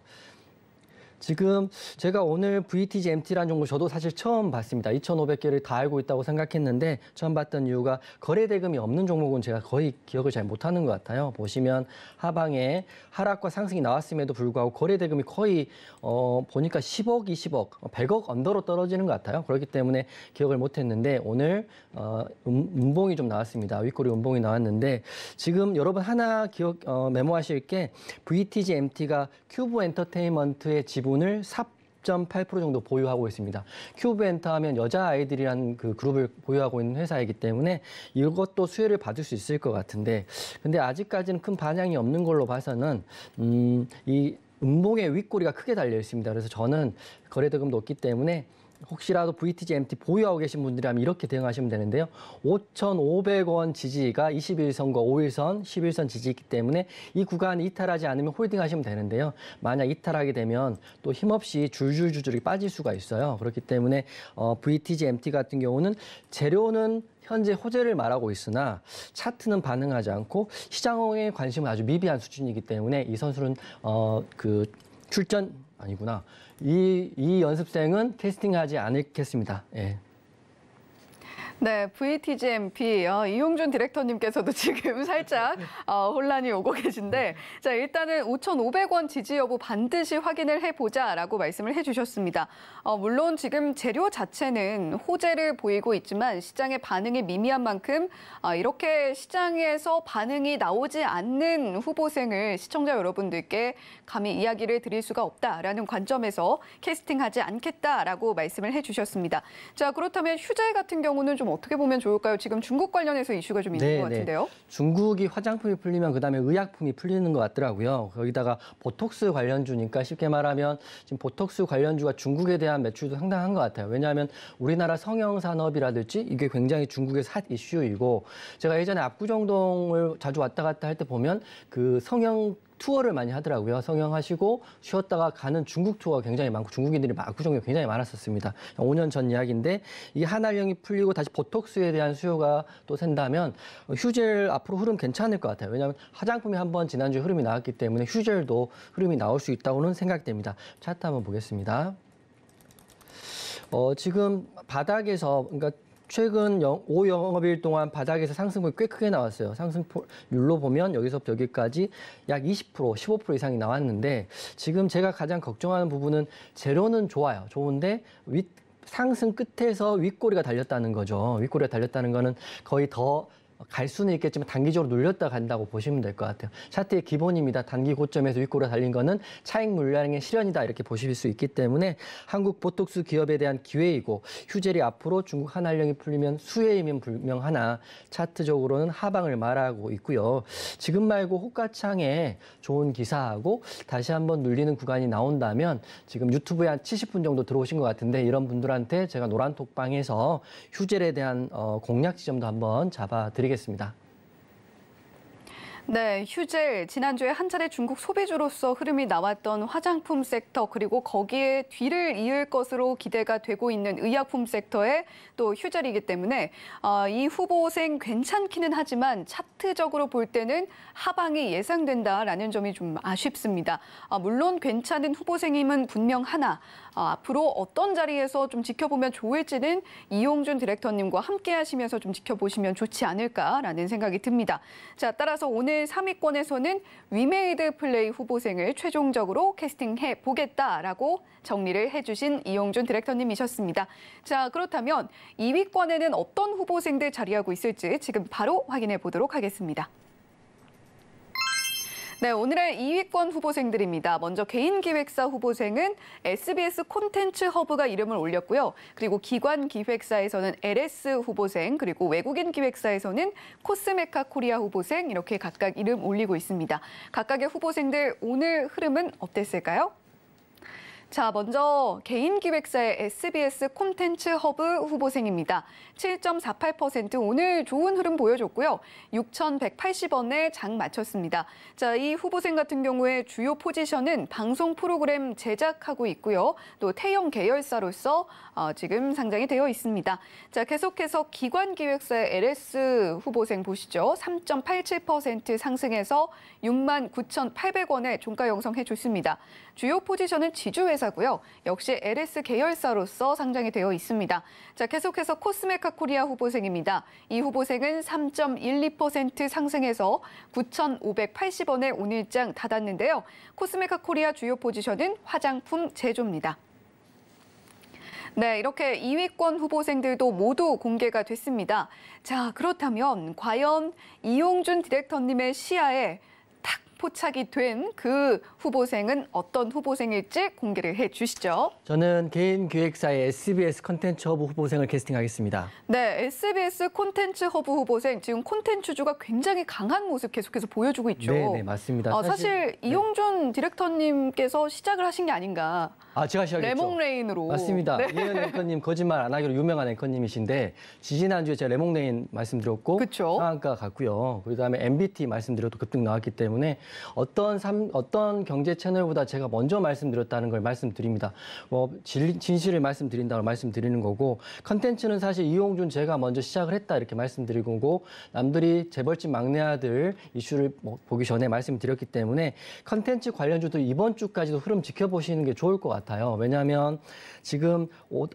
지금 제가 오늘 VTGMT라는 종목 저도 사실 처음 봤습니다. 2,500개를 다 알고 있다고 생각했는데 처음 봤던 이유가 거래 대금이 없는 종목은 제가 거의 기억을 잘 못하는 것 같아요. 보시면 하방에 하락과 상승이 나왔음에도 불구하고 거래 대금이 거의 어, 보니까 10억, 20억, 100억 언더로 떨어지는 것 같아요. 그렇기 때문에 기억을 못했는데 오늘 어, 음, 음봉이 좀 나왔습니다. 윗꼬리 음봉이 나왔는데 지금 여러분 하나 기억 어, 메모하실 게 VTGMT가 큐브 엔터테인먼트의 지분 지분을 4.8% 정도 보유하고 있습니다. 큐브 엔터 하면 여자아이들이라는 그 그룹을 보유하고 있는 회사이기 때문에 이것도 수혜를 받을 수 있을 것 같은데 근데 아직까지는 큰 반향이 없는 걸로 봐서는 음, 이 음봉의 윗꼬리가 크게 달려 있습니다. 그래서 저는 거래대금 높기 때문에 혹시라도 VTG MT 보유하고 계신 분들이라면 이렇게 대응하시면 되는데요. 5,500원 지지가 21선과 5일선, 11선 지지이기 때문에 이 구간을 이탈하지 않으면 홀딩하시면 되는데요. 만약 이탈하게 되면 또 힘없이 줄줄줄줄이 빠질 수가 있어요. 그렇기 때문에 어, VTG MT 같은 경우는 재료는 현재 호재를 말하고 있으나 차트는 반응하지 않고 시장에 관심은 아주 미비한 수준이기 때문에 이 선수는 어, 그 출전 아니구나 이, 이 연습생은 캐스팅하지 않겠습니다. 예. 네, VTGMP 어, 이용준 디렉터님께서도 지금 살짝 어, 혼란이 오고 계신데 자 일단은 5,500원 지지 여부 반드시 확인을 해보자라고 말씀을 해주셨습니다. 어, 물론 지금 재료 자체는 호재를 보이고 있지만 시장의 반응이 미미한 만큼 어, 이렇게 시장에서 반응이 나오지 않는 후보생을 시청자 여러분들께 감히 이야기를 드릴 수가 없다라는 관점에서 캐스팅하지 않겠다라고 말씀을 해주셨습니다. 자 그렇다면 휴재 같은 경우는 좀 어떻게 보면 좋을까요? 지금 중국 관련해서 이슈가 좀 있는 네네. 것 네. 같은데요. 중국이 화장품이 풀리면 그다음에 의약품이 풀리는 것 같더라고요. 거기다가 보톡스 관련주니까 쉽게 말하면 지금 보톡스 관련주가 중국에 대한 매출도 상당한 것 같아요. 왜냐하면 우리나라 성형 산업이라든지 이게 굉장히 중국의 핫 이슈이고 제가 예전에 압구정동을 자주 왔다 갔다 할 때 보면 그 성형 투어를 많이 하더라고요. 성형하시고 쉬었다가 가는 중국 투어가 굉장히 많고 중국인들이 구정이 굉장히 많았었습니다. 5년 전 이야기인데 이 한알령이 풀리고 다시 보톡스에 대한 수요가 또 샌다면 휴젤 앞으로 흐름 괜찮을 것 같아요. 왜냐하면 화장품이 한번 지난주 흐름이 나왔기 때문에 휴젤도 흐름이 나올 수 있다고는 생각됩니다. 차트 한번 보겠습니다. 어, 지금 바닥에서 그러니까 최근 5영업일 동안 바닥에서 상승폭이 꽤 크게 나왔어요. 상승률로 보면 여기서부터 여기까지 약 20%, 15% 이상이 나왔는데 지금 제가 가장 걱정하는 부분은 재료는 좋아요. 좋은데 윗, 상승 끝에서 윗꼬리가 달렸다는 거죠. 윗꼬리가 달렸다는 거는 거의 더갈 수는 있겠지만 단기적으로 눌렸다 간다고 보시면 될 것 같아요. 차트의 기본입니다. 단기 고점에서 윗골에 달린 거는 차익 물량의 실현이다 이렇게 보실 수 있기 때문에 한국 보톡스 기업에 대한 기회이고 휴젤이 앞으로 중국 한한령이 풀리면 수혜이면 불명하나 차트적으로는 하방을 말하고 있고요. 지금 말고 호가창에 좋은 기사하고 다시 한번 눌리는 구간이 나온다면 지금 유튜브에 한 70분 정도 들어오신 것 같은데 이런 분들한테 제가 노란톡방에서 휴젤에 대한 어, 공략 지점도 한번 잡아드리겠습니다. 드리겠습니다. 네, 휴젤. 지난주에 한 차례 중국 소비주로서 흐름이 나왔던 화장품 섹터 그리고 거기에 뒤를 이을 것으로 기대가 되고 있는 의약품 섹터에 또 휴젤이기 때문에 어, 이 후보생 괜찮기는 하지만 차트적으로 볼 때는 하방이 예상된다라는 점이 좀 아쉽습니다. 아, 물론 괜찮은 후보생임은 분명하나 아, 앞으로 어떤 자리에서 좀 지켜보면 좋을지는 이용준 디렉터님과 함께 하시면서 좀 지켜보시면 좋지 않을까라는 생각이 듭니다. 자, 따라서 오늘 3위권에서는 위메이드 플레이 후보생을 최종적으로 캐스팅해 보겠다라고 정리를 해주신 이용준 디렉터님이셨습니다. 자 그렇다면 2위권에는 어떤 후보생들 자리하고 있을지 지금 바로 확인해 보도록 하겠습니다. 네, 오늘의 2위권 후보생들입니다. 먼저 개인 기획사 후보생은 SBS 콘텐츠 허브가 이름을 올렸고요. 그리고 기관 기획사에서는 LS 후보생, 그리고 외국인 기획사에서는 코스메카 코리아 후보생 이렇게 각각 이름 올리고 있습니다. 각각의 후보생들 오늘 흐름은 어땠을까요? 자, 먼저 개인 기획사의 SBS 콘텐츠 허브 후보생입니다. 7.48% 오늘 좋은 흐름 보여줬고요. 6,180원에 장 마쳤습니다. 자, 이 후보생 같은 경우에 주요 포지션은 방송 프로그램 제작하고 있고요. 또 태형 계열사로서 어, 지금 상장이 되어 있습니다. 자, 계속해서 기관 기획사의 LS 후보생 보시죠. 3.87% 상승해서 69,800원에 종가 형성해 줬습니다. 주요 포지션은 지주회사고요. 역시 LS 계열사로서 상장이 되어 있습니다. 자, 계속해서 코스메카 코리아 후보생입니다. 이 후보생은 3.12% 상승해서 9,580원에 오늘장 닫았는데요. 코스메카 코리아 주요 포지션은 화장품 제조입니다. 네, 이렇게 2위권 후보생들도 모두 공개가 됐습니다. 자, 그렇다면 과연 이용준 디렉터님의 시야에 탁 포착이 된 그 후보생은 어떤 후보생일지 공개를 해주시죠. 저는 개인 기획사의 SBS 컨텐츠 허브 후보생을 캐스팅하겠습니다. 네, SBS 콘텐츠 허브 후보생 지금 콘텐츠주가 굉장히 강한 모습 계속해서 보여주고 있죠. 네, 네 맞습니다. 아, 사실, 사실 네. 이용준 네. 디렉터님께서 시작을 하신 게 아닌가. 아, 제가 시작했죠. 레몽레인으로. 맞습니다. 네. 이현 앵커님 거짓말 안 하기로 유명한 앵커님이신데 지지난주에 제가 레몽레인 말씀드렸고 그쵸? 상한가 갔고요. 그다음에 MBT 말씀드렸고 급등 나왔기 때문에 어떤 삼, 어떤 경제 채널보다 제가 먼저 말씀드렸다는 걸 말씀드립니다. 뭐 진, 진 실을 말씀드린다고 말씀드리는 거고 컨텐츠는 사실 이용준 제가 먼저 시작을 했다 이렇게 말씀드린거고 남들이 재벌집 막내 아들 이슈를 뭐 보기 전에 말씀드렸기 때문에 컨텐츠 관련주도 이번 주까지도 흐름 지켜보시는 게 좋을 것 같아요. 왜냐하면 지금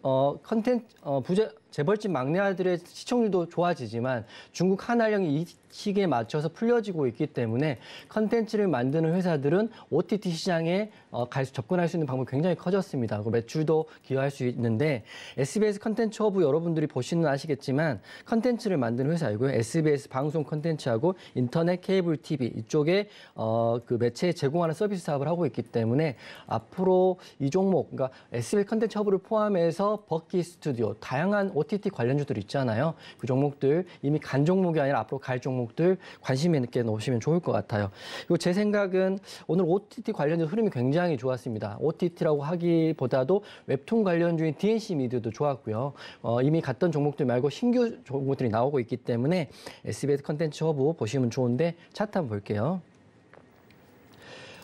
어, 컨텐츠 어, 부재 재벌집 막내 아들의 시청률도 좋아지지만 중국 한화령이 이 시기에 맞춰서 풀려지고 있기 때문에 컨텐츠를 만드는 회사들은 OTT 시장에 어, 갈 수, 접근할 수 있는 방법이 굉장히 커졌습니다. 그 매출도 기여할 수 있는데 SBS 컨텐츠 허브 여러분들이 보시는 아시겠지만 컨텐츠를 만드는 회사이고요. SBS 방송 컨텐츠하고 인터넷 케이블 TV 이쪽에 어, 그 매체에 제공하는 서비스 사업을 하고 있기 때문에 앞으로 이 종목, 그러니까 SBS 컨텐츠 허브를 포함해서 버키 스튜디오, 다양한 OTT OTT 관련주들 있잖아요. 그 종목들 이미 간 종목이 아니라 앞으로 갈 종목들 관심 있게 놓으시면 좋을 것 같아요. 그리고 제 생각은 오늘 OTT 관련주 흐름이 굉장히 좋았습니다. OTT라고 하기보다도 웹툰 관련주인 DNC 미디어도 좋았고요. 어, 이미 갔던 종목들 말고 신규 종목들이 나오고 있기 때문에 SBS 컨텐츠 허브 보시면 좋은데 차트 한번 볼게요.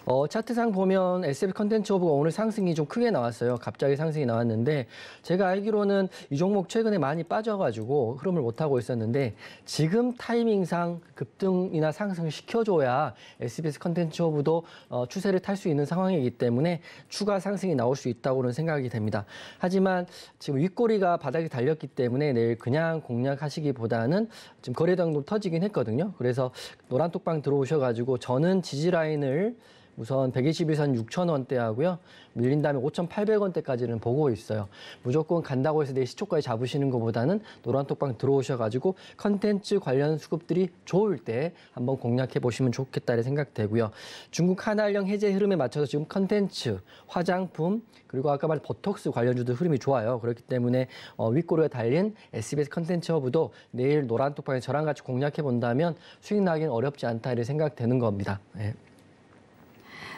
어, 차트상 보면 S&P 컨텐츠 오브가 오늘 상승이 좀 크게 나왔어요. 갑자기 상승이 나왔는데 제가 알기로는 이 종목 최근에 많이 빠져가지고 흐름을 못하고 있었는데 지금 타이밍상 급등이나 상승을 시켜줘야 SBS 컨텐츠 오브도 어, 추세를 탈 수 있는 상황이기 때문에 추가 상승이 나올 수 있다고는 생각이 됩니다. 하지만 지금 윗꼬리가 바닥에 달렸기 때문에 내일 그냥 공략하시기보다는 지금 거래량도 터지긴 했거든요. 그래서 노란 톡방 들어오셔가지고 저는 지지라인을 우선 121선 6,000원대 하고요. 밀린 다음에 5,800원대까지는 보고 있어요. 무조건 간다고 해서 내 시초까지 잡으시는 것보다는 노란톡방 들어오셔가지고 컨텐츠 관련 수급들이 좋을 때 한번 공략해 보시면 좋겠다는 생각되고요. 중국 한알령 해제 흐름에 맞춰서 지금 컨텐츠, 화장품, 그리고 아까 말한 보톡스관련주도 흐름이 좋아요. 그렇기 때문에 어, 윗꼬리에 달린 SBS 컨텐츠 허브도 내일 노란톡방에 저랑 같이 공략해 본다면 수익 나기는 어렵지 않다 이렇게 생각되는 겁니다. 네.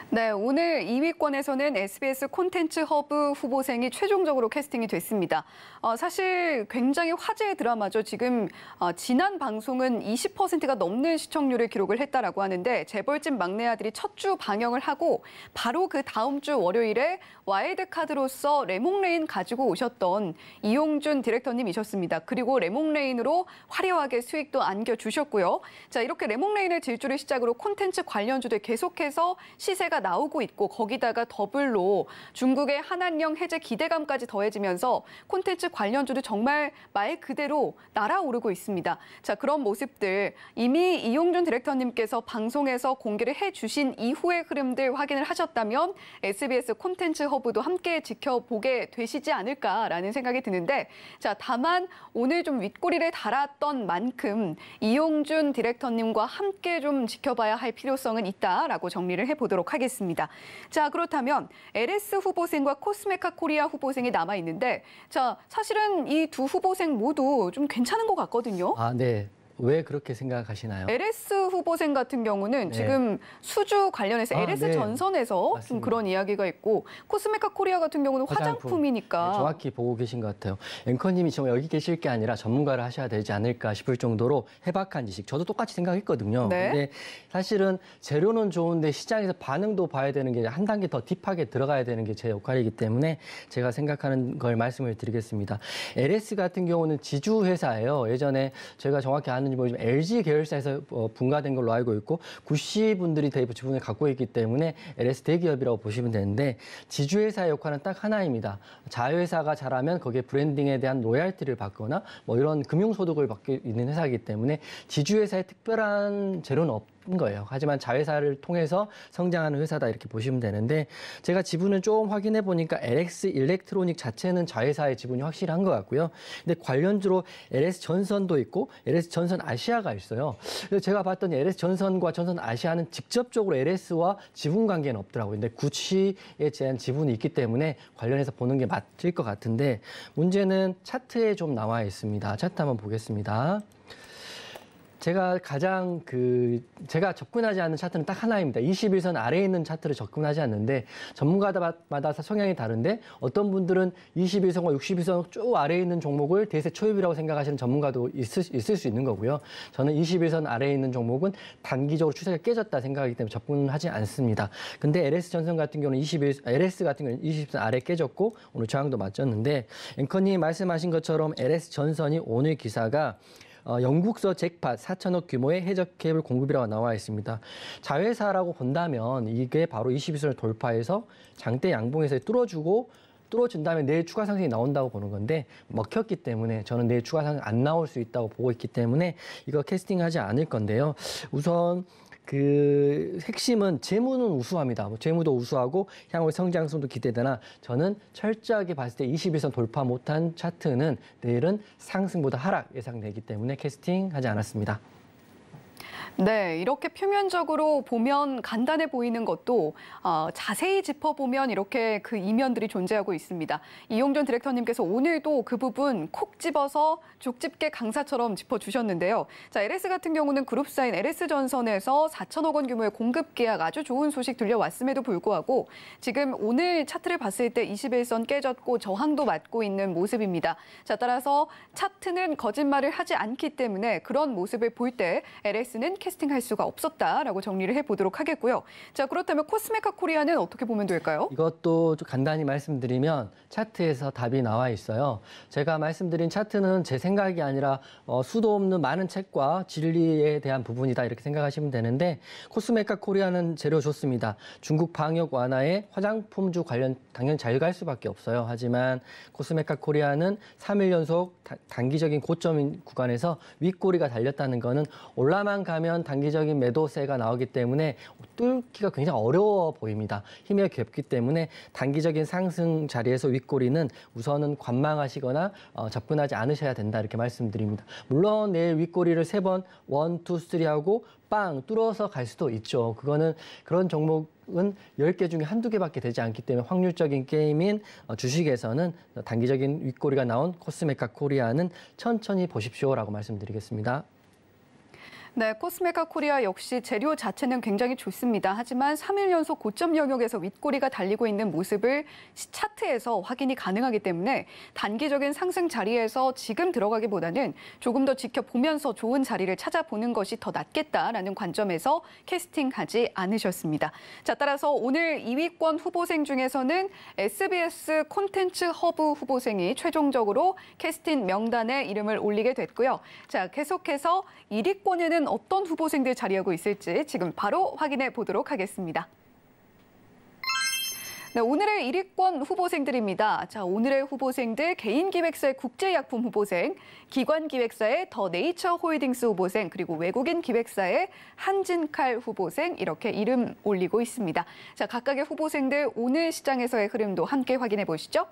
네, 오늘 2위권에서는 SBS 콘텐츠 허브 후보생이 최종적으로 캐스팅이 됐습니다. 어, 사실 굉장히 화제의 드라마죠. 지금 어, 지난 방송은 20%가 넘는 시청률을 기록을 했다라고 하는데 재벌집 막내 아들이 첫 주 방영을 하고 바로 그 다음 주 월요일에 와일드카드로서 레몽레인 가지고 오셨던 이용준 디렉터님이셨습니다. 그리고 레몽레인으로 화려하게 수익도 안겨주셨고요. 자, 이렇게 레몽레인의 질주를 시작으로 콘텐츠 관련주들 계속해서 시세가 해제가 나오고 있고 거기다가 더블로 중국의 한한령 해제 기대감까지 더해지면서 콘텐츠 관련주도 정말 말 그대로 날아오르고 있습니다. 자 그런 모습들 이미 이용준 디렉터님께서 방송에서 공개를 해주신 이후의 흐름들 확인을 하셨다면 SBS 콘텐츠 허브도 함께 지켜보게 되시지 않을까라는 생각이 드는데 자 다만 오늘 좀 윗꼬리를 달았던 만큼 이용준 디렉터님과 함께 좀 지켜봐야 할 필요성은 있다라고 정리를 해보도록 하겠습니다. 하겠습니다. 자, 그렇다면 LS 후보생과 코스메카 코리아 후보생이 남아 있는데 자, 사실은 이 두 후보생 모두 좀 괜찮은 것 같거든요. 아, 네. 왜 그렇게 생각하시나요? LS 후보생 같은 경우는 네. 지금 수주 관련해서 아, LS 네. 전선에서 맞습니다. 좀 그런 이야기가 있고 코스메카 코리아 같은 경우는 화장품. 이니까 네, 정확히 보고 계신 것 같아요. 앵커님이 정말 여기 계실 게 아니라 전문가를 하셔야 되지 않을까 싶을 정도로 해박한 지식. 저도 똑같이 생각했거든요. 네. 근데 사실은 재료는 좋은데 시장에서 반응도 봐야 되는 게 한 단계 더 딥하게 들어가야 되는 게 제 역할이기 때문에 제가 생각하는 걸 말씀을 드리겠습니다. LS 같은 경우는 지주 회사예요. 예전에 제가 정확히 아는 하는지 모르지만 LG 계열사에서 어, 분가된 걸로 알고 있고 구씨 분들이 대입 지분을 갖고 있기 때문에 LS 대기업이라고 보시면 되는데 지주회사의 역할은 딱 하나입니다. 자회사가 잘하면 거기에 브랜딩에 대한 로얄티를 받거나 뭐 이런 금융소득을 받게 있는 회사이기 때문에 지주회사의 특별한 재료는 없다. 거예요. 하지만 자회사를 통해서 성장하는 회사다 이렇게 보시면 되는데 제가 지분을 좀 확인해 보니까 LX 일렉트로닉 자체는 자회사의 지분이 확실한 것 같고요. 근데 관련주로 LS 전선도 있고 LS 전선 아시아가 있어요. 그래서 제가 봤더니 LS 전선과 전선 아시아는 직접적으로 LS와 지분 관계는 없더라고요. 근데 구치에 대한 지분이 있기 때문에 관련해서 보는 게 맞을 것 같은데 문제는 차트에 좀 나와 있습니다. 차트 한번 보겠습니다. 제가 가장 그 제가 접근하지 않는 차트는 딱 하나입니다. 21선 아래에 있는 차트를 접근하지 않는데 전문가마다 성향이 다른데 어떤 분들은 21선과 61선 쭉 아래에 있는 종목을 대세 초입이라고 생각하시는 전문가도 있을, 있을 수 있는 거고요. 저는 21선 아래에 있는 종목은 단기적으로 추세가 깨졌다 생각하기 때문에 접근하지 않습니다. 근데 LS 전선 같은 경우는 21 LS 같은 경우는 20선 아래 깨졌고 오늘 저항도 맞췄는데 앵커님 말씀하신 것처럼 LS 전선이 오늘 기사가 어, 영국서 잭팟 4천억 규모의 해적케이블 공급이라고 나와 있습니다. 자회사라고 본다면 이게 바로 22선을 돌파해서 장대 양봉에서 뚫어주고 뚫어준 다음에 내일 추가 상승이 나온다고 보는 건데 먹혔기 때문에 저는 내일 추가 상승 안 나올 수 있다고 보고 있기 때문에 이거 캐스팅하지 않을 건데요. 우선 그 핵심은 재무는 우수합니다. 뭐 재무도 우수하고 향후 성장성도 기대되나 저는 철저하게 봤을 때 21선 돌파 못한 차트는 내일은 상승보다 하락 예상되기 때문에 캐스팅하지 않았습니다. 네, 이렇게 표면적으로 보면 간단해 보이는 것도 어, 자세히 짚어보면 이렇게 그 이면들이 존재하고 있습니다. 이용전 디렉터님께서 오늘도 그 부분 콕 집어서 족집게 강사처럼 짚어주셨는데요. 자, LS 같은 경우는 그룹사인 LS전선에서 4천억 원 규모의 공급 계약 아주 좋은 소식 들려왔음에도 불구하고 지금 오늘 차트를 봤을 때 21선 깨졌고 저항도 맞고 있는 모습입니다. 자, 따라서 차트는 거짓말을 하지 않기 때문에 그런 모습을 볼 때 LS는 캐스팅할 수가 없었다라고 정리를 해보도록 하겠고요. 자 그렇다면 코스메카 코리아는 어떻게 보면 될까요? 이것도 좀 간단히 말씀드리면 차트에서 답이 나와 있어요. 제가 말씀드린 차트는 제 생각이 아니라 어, 수도 없는 많은 책과 진리에 대한 부분이다 이렇게 생각하시면 되는데 코스메카 코리아는 재료 좋습니다. 중국 방역 완화에 화장품주 관련 당연히 잘 갈 수밖에 없어요. 하지만 코스메카 코리아는 3일 연속 단기적인 고점 인 구간에서 윗꼬리가 달렸다는 것은 올라만 가면 보면 단기적인 매도세가 나오기 때문에 뚫기가 굉장히 어려워 보입니다. 힘이 겹기 때문에 단기적인 상승 자리에서 윗꼬리는 우선은 관망하시거나 어, 접근하지 않으셔야 된다 이렇게 말씀드립니다. 물론 내일 윗꼬리를 세 번 원, 투, 쓰리 하고 빵 뚫어서 갈 수도 있죠. 그거는 그런 종목은 10개 중에 한두 개밖에 되지 않기 때문에 확률적인 게임인 어, 주식에서는 단기적인 윗꼬리가 나온 코스메카 코리아는 천천히 보십시오라고 말씀드리겠습니다. 네, 코스메카 코리아 역시 재료 자체는 굉장히 좋습니다. 하지만 3일 연속 고점 영역에서 윗꼬리가 달리고 있는 모습을 차트에서 확인이 가능하기 때문에 단기적인 상승 자리에서 지금 들어가기보다는 조금 더 지켜보면서 좋은 자리를 찾아보는 것이 더 낫겠다라는 관점에서 캐스팅하지 않으셨습니다. 자, 따라서 오늘 2위권 후보생 중에서는 SBS 콘텐츠 허브 후보생이 최종적으로 캐스팅 명단에 이름을 올리게 됐고요. 자, 계속해서 1위권에는 어떤 후보생들 자리하고 있을지 지금 바로 확인해 보도록 하겠습니다. 네, 오늘의 1위권 후보생들입니다. 자, 오늘의 후보생들 개인기획사의 국제약품 후보생, 기관기획사의 더 네이처 호이딩스 후보생, 그리고 외국인 기획사의 한진칼 후보생 이렇게 이름 올리고 있습니다. 자, 각각의 후보생들 오늘 시장에서의 흐름도 함께 확인해 보시죠.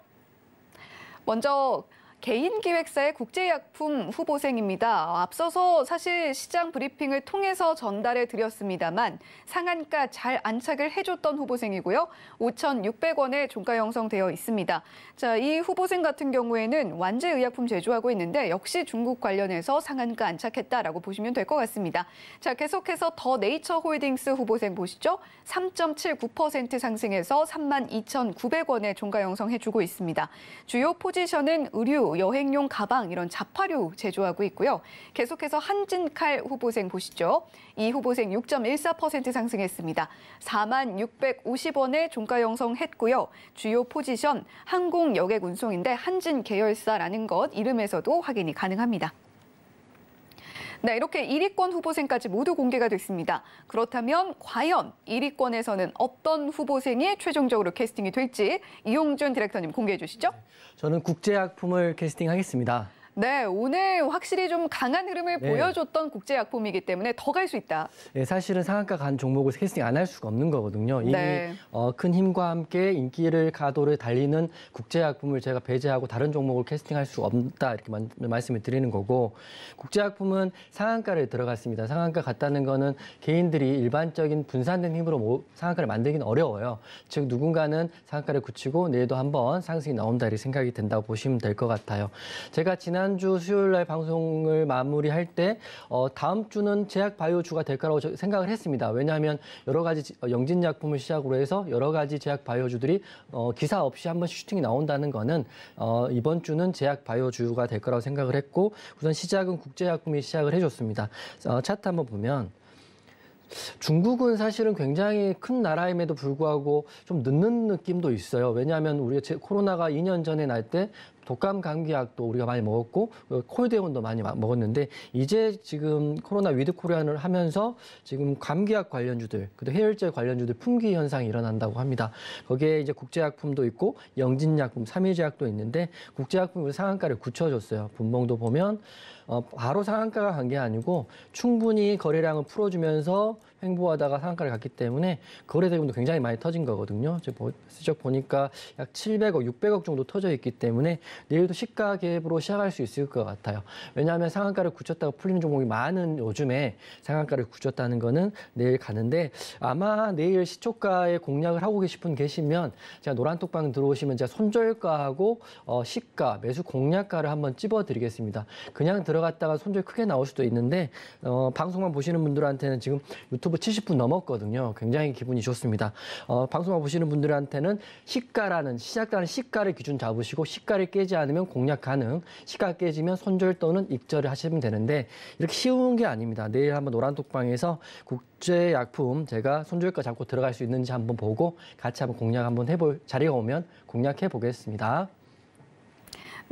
먼저 개인 기획사의 국제약품 후보생입니다. 앞서서 사실 시장 브리핑을 통해서 전달해 드렸습니다만 상한가 잘 안착을 해줬던 후보생이고요. 5,600원에 종가 형성되어 있습니다. 자, 이 후보생 같은 경우에는 완제의약품 제조하고 있는데 역시 중국 관련해서 상한가 안착했다라고 보시면 될 것 같습니다. 자, 계속해서 더 네이처 홀딩스 후보생 보시죠. 3.79% 상승해서 32,900원에 종가 형성해주고 있습니다. 주요 포지션은 의류, 여행용 가방 이런 자파류 제조하고 있고요. 계속해서 한진칼 후보생 보시죠. 이 후보생 6.14% 상승했습니다. 4만 650원에 종가 형성했고요. 주요 포지션 항공 여객 운송인데 한진 계열사라는 것 이름에서도 확인이 가능합니다. 네, 이렇게 1위권 후보생까지 모두 공개가 됐습니다. 그렇다면 과연 1위권에서는 어떤 후보생이 최종적으로 캐스팅이 될지 이용준 디렉터님 공개해 주시죠. 네, 저는 국제약품을 캐스팅하겠습니다. 네, 오늘 확실히 좀 강한 흐름을 네. 보여줬던 국제약품이기 때문에 더 갈 수 있다. 네, 사실은 상한가 간 종목을 캐스팅 안 할 수가 없는 거거든요. 이미 네. 어, 큰 힘과 함께 인기를 가도를 달리는 국제약품을 제가 배제하고 다른 종목을 캐스팅할 수 없다 이렇게 만, 말씀을 드리는 거고 국제약품은 상한가를 들어갔습니다. 상한가 갔다는 거는 개인들이 일반적인 분산된 힘으로 모, 상한가를 만들기는 어려워요. 즉 누군가는 상한가를 굳히고 내일도 한번 상승이 나온다 이 생각이 된다고 보시면 될 것 같아요. 제가 지난 지난주 수요일 날 방송을 마무리할 때 어, 다음 주는 제약 바이오주가 될 거라고 생각을 했습니다. 왜냐하면 여러 가지 어, 영진 약품을 시작으로 해서 여러 가지 제약 바이오주들이 어, 기사 없이 한 번씩 슈팅이 나온다는 거는 어, 이번 주는 제약 바이오주가 될 거라고 생각을 했고 우선 시작은 국제 약품이 시작을 해줬습니다. 어, 차트 한번 보면 중국은 사실은 굉장히 큰 나라임에도 불구하고 좀 늦는 느낌도 있어요. 왜냐하면 우리가 코로나가 2년 전에 날때 독감 감기약도 우리가 많이 먹었고 어, 콜드온도 많이 먹었는데 이제 지금 코로나 위드 코리안을 하면서 지금 감기약 관련주들 그리고 해열제 관련주들 품귀 현상이 일어난다고 합니다. 거기에 이제 국제약품도 있고 영진약품, 삼일제약도 있는데 국제약품으로 상한가를 굳혀줬어요. 분봉도 보면 어, 바로 상한가가 간 게 아니고 충분히 거래량을 풀어주면서 횡보하다가 상한가를 갔기 때문에 거래 그 대금도 굉장히 많이 터진 거거든요. 뭐 지금 실적 보니까 약 700억, 600억 정도 터져 있기 때문에 내일도 시가 개입으로 시작할 수 있을 것 같아요. 왜냐하면 상한가를 굳혔다고 풀리는 종목이 많은 요즘에 상한가를 굳혔다는 거는 내일 가는데 아마 내일 시초가에 공략을 하고 싶은 계시면 제가 노란톡방 들어오시면 제가 손절가하고 어, 시가, 매수 공략가를 한번 찝어드리겠습니다. 그냥 들어갔다가 손절 크게 나올 수도 있는데 어, 방송만 보시는 분들한테는 지금 유튜브 유튜브 70분 넘었거든요. 굉장히 기분이 좋습니다. 어, 방송을 보시는 분들한테는 시가라는 시작하는 시가를 기준 잡으시고 시가를 깨지 않으면 공략 가능, 시가 깨지면 손절 또는 익절을 하시면 되는데 이렇게 쉬운 게 아닙니다. 내일 한번 노란 독방에서 국제 약품 제가 손절가 잡고 들어갈 수 있는지 한번 보고 같이 한번 공략 한번 해볼 자리가 오면 공략해 보겠습니다.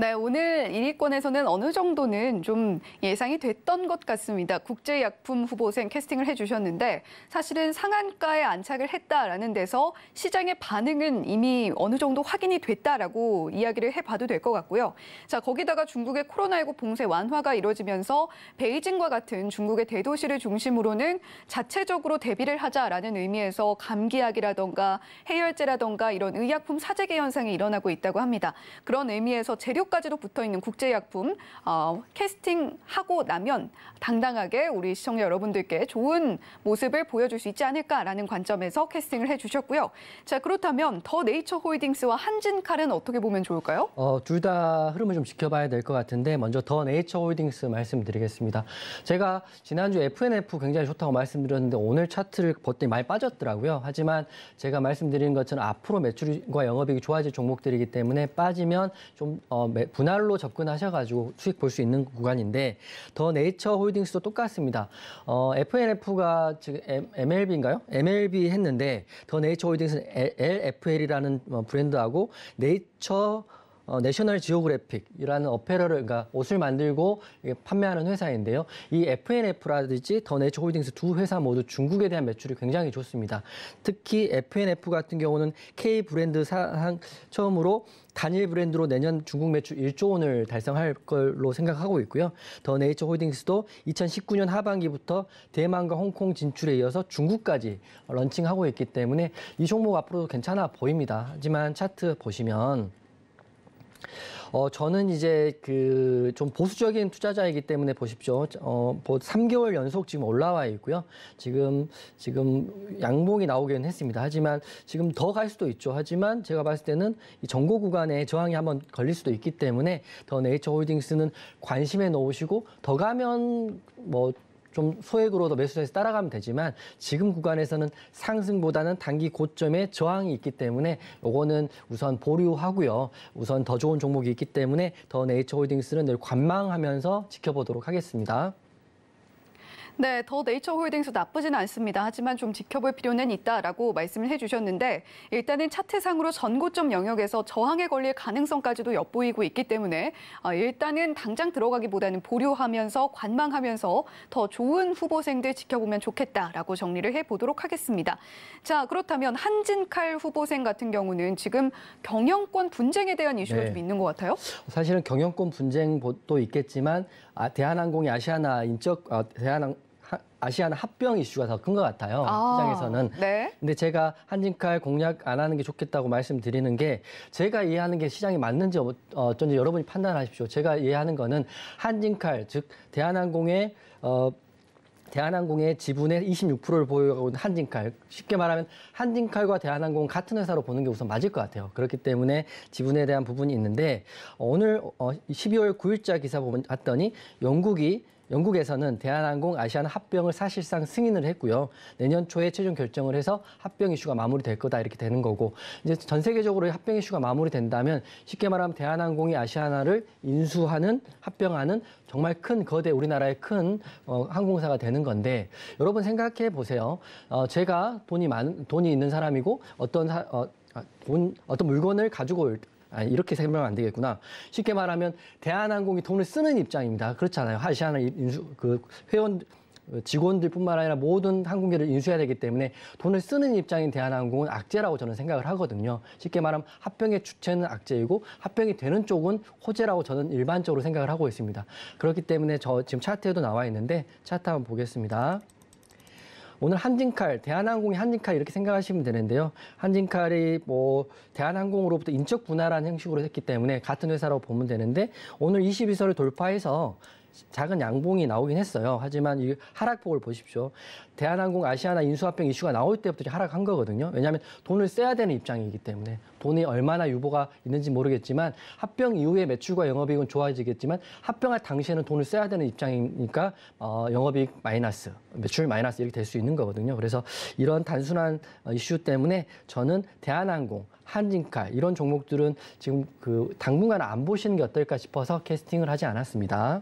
네, 오늘 1위권에서는 어느 정도는 좀 예상이 됐던 것 같습니다. 국제약품 후보생 캐스팅을 해주셨는데 사실은 상한가에 안착을 했다라는 데서 시장의 반응은 이미 어느 정도 확인이 됐다라고 이야기를 해봐도 될 것 같고요. 자, 거기다가 중국의 코로나19 봉쇄 완화가 이뤄지면서 베이징과 같은 중국의 대도시를 중심으로는 자체적으로 대비를 하자라는 의미에서 감기약이라던가 해열제라던가 이런 의약품 사재기 현상이 일어나고 있다고 합니다. 그런 의미에서 재료 성까지도 붙어있는 국제약품 어, 캐스팅하고 나면 당당하게 우리 시청자 여러분들께 좋은 모습을 보여줄 수 있지 않을까라는 관점에서 캐스팅을 해주셨고요. 자 그렇다면 더 네이처 홀딩스와 한진칼은 어떻게 보면 좋을까요? 어, 둘 다 흐름을 좀 지켜봐야 될 것 같은데 먼저 더 네이처 홀딩스 말씀드리겠습니다. 제가 지난주 FNF 굉장히 좋다고 말씀드렸는데 오늘 차트를 보더니 많이 빠졌더라고요. 하지만 제가 말씀드린 것처럼 앞으로 매출과 영업이익이 좋아질 종목들이기 때문에 빠지면 좀 어, 분할로 접근하셔가지고 수익 볼 수 있는 구간인데 더 네이처 홀딩스도 똑같습니다. 어, FNF가 지금 MLB인가요? MLB 했는데 더 네이처 홀딩스는 LFL이라는 어, 브랜드하고 네이처 어, 내셔널 지오그래픽이라는 어페러를 그러니까 옷을 만들고 판매하는 회사인데요. 이 FNF라든지 더 네이처 홀딩스 두 회사 모두 중국에 대한 매출이 굉장히 좋습니다. 특히 FNF 같은 경우는 K 브랜드 사상 처음으로 단일 브랜드로 내년 중국 매출 1조 원을 달성할 걸로 생각하고 있고요. 더 네이처 홀딩스도 2019년 하반기부터 대만과 홍콩 진출에 이어서 중국까지 런칭하고 있기 때문에 이 종목 앞으로도 괜찮아 보입니다. 하지만 차트 보시면 어, 저는 이제 그 좀 보수적인 투자자이기 때문에 보십시오. 어, 3개월 연속 지금 올라와 있고요. 지금, 지금 양봉이 나오긴 했습니다. 하지만 지금 더 갈 수도 있죠. 하지만 제가 봤을 때는 이 정고 구간에 저항이 한번 걸릴 수도 있기 때문에 더 네이처 홀딩스는 관심에 놓으시고 더 가면 뭐좀 소액으로도 매수선에서 따라가면 되지만 지금 구간에서는 상승보다는 단기 고점에 저항이 있기 때문에 요거는 우선 보류하고요. 우선 더 좋은 종목이 있기 때문에 더 네이처홀딩스는 늘 관망하면서 지켜보도록 하겠습니다. 네, 더 네이처 홀딩스 나쁘진 않습니다. 하지만 좀 지켜볼 필요는 있다라고 말씀을 해주셨는데 일단은 차트상으로 전고점 영역에서 저항에 걸릴 가능성까지도 엿보이고 있기 때문에 아, 일단은 당장 들어가기보다는 보류하면서 관망하면서 더 좋은 후보생들 지켜보면 좋겠다라고 정리를 해보도록 하겠습니다. 자, 그렇다면 한진칼 후보생 같은 경우는 지금 경영권 분쟁에 대한 이슈가 네. 좀 있는 것 같아요? 사실은 경영권 분쟁도 있겠지만 아, 대한항공이 아시아나 인적 아, 대한항 공 아시안 합병 이슈가 더 큰 것 같아요. 아, 시장에서는. 네. 근데 제가 한진칼 공략 안 하는 게 좋겠다고 말씀드리는 게 제가 이해하는 게 시장이 맞는지 어, 어쩐지 여러분이 판단하십시오. 제가 이해하는 거는 한진칼 즉 대한항공의 어 대한항공의 지분의 26%를 보유하고 있는 한진칼, 쉽게 말하면 한진칼과 대한항공 같은 회사로 보는 게 우선 맞을 것 같아요. 그렇기 때문에 지분에 대한 부분이 있는데 오늘 12월 어, 9일자 기사 보면 봤더니 영국이 영국에서는 대한항공 아시아나 합병을 사실상 승인을 했고요. 내년 초에 최종 결정을 해서 합병 이슈가 마무리될 거다 이렇게 되는 거고 이제 전 세계적으로 합병 이슈가 마무리된다면 쉽게 말하면 대한항공이 아시아나를 인수하는 합병하는 정말 큰 거대 우리나라의 큰 어, 항공사가 되는 건데 여러분 생각해 보세요. 어, 제가 돈이 많은 돈이 있는 사람이고 어떤 사, 어, 아, 돈, 어떤 물건을 가지고 올, 아니, 이렇게 설명하면 안 되겠구나. 쉽게 말하면 대한항공이 돈을 쓰는 입장입니다. 그렇잖아요. 아시아나 인수, 그 회원, 그 직원들뿐만 아니라 모든 항공기를 인수해야 되기 때문에 돈을 쓰는 입장인 대한항공은 악재라고 저는 생각을 하거든요. 쉽게 말하면 합병의 주체는 악재이고 합병이 되는 쪽은 호재라고 저는 일반적으로 생각을 하고 있습니다. 그렇기 때문에 저 지금 차트에도 나와 있는데 차트 한번 보겠습니다. 오늘 한진칼, 대한항공이 한진칼 이렇게 생각하시면 되는데요. 한진칼이 뭐 대한항공으로부터 인적 분할한 형식으로 했기 때문에 같은 회사로 보면 되는데 오늘 22선을 돌파해서 작은 양봉이 나오긴 했어요. 하지만 이 하락폭을 보십시오. 대한항공 아시아나 인수합병 이슈가 나올 때부터 하락한 거거든요. 왜냐하면 돈을 써야 되는 입장이기 때문에 돈이 얼마나 유보가 있는지 모르겠지만 합병 이후에 매출과 영업이익은 좋아지겠지만 합병할 당시에는 돈을 써야 되는 입장이니까 어, 영업이익 마이너스, 매출 마이너스 이렇게 될 수 있는 거거든요. 그래서 이런 단순한 어, 이슈 때문에 저는 대한항공, 한진칼 이런 종목들은 지금 그 당분간 안 보시는 게 어떨까 싶어서 캐스팅을 하지 않았습니다.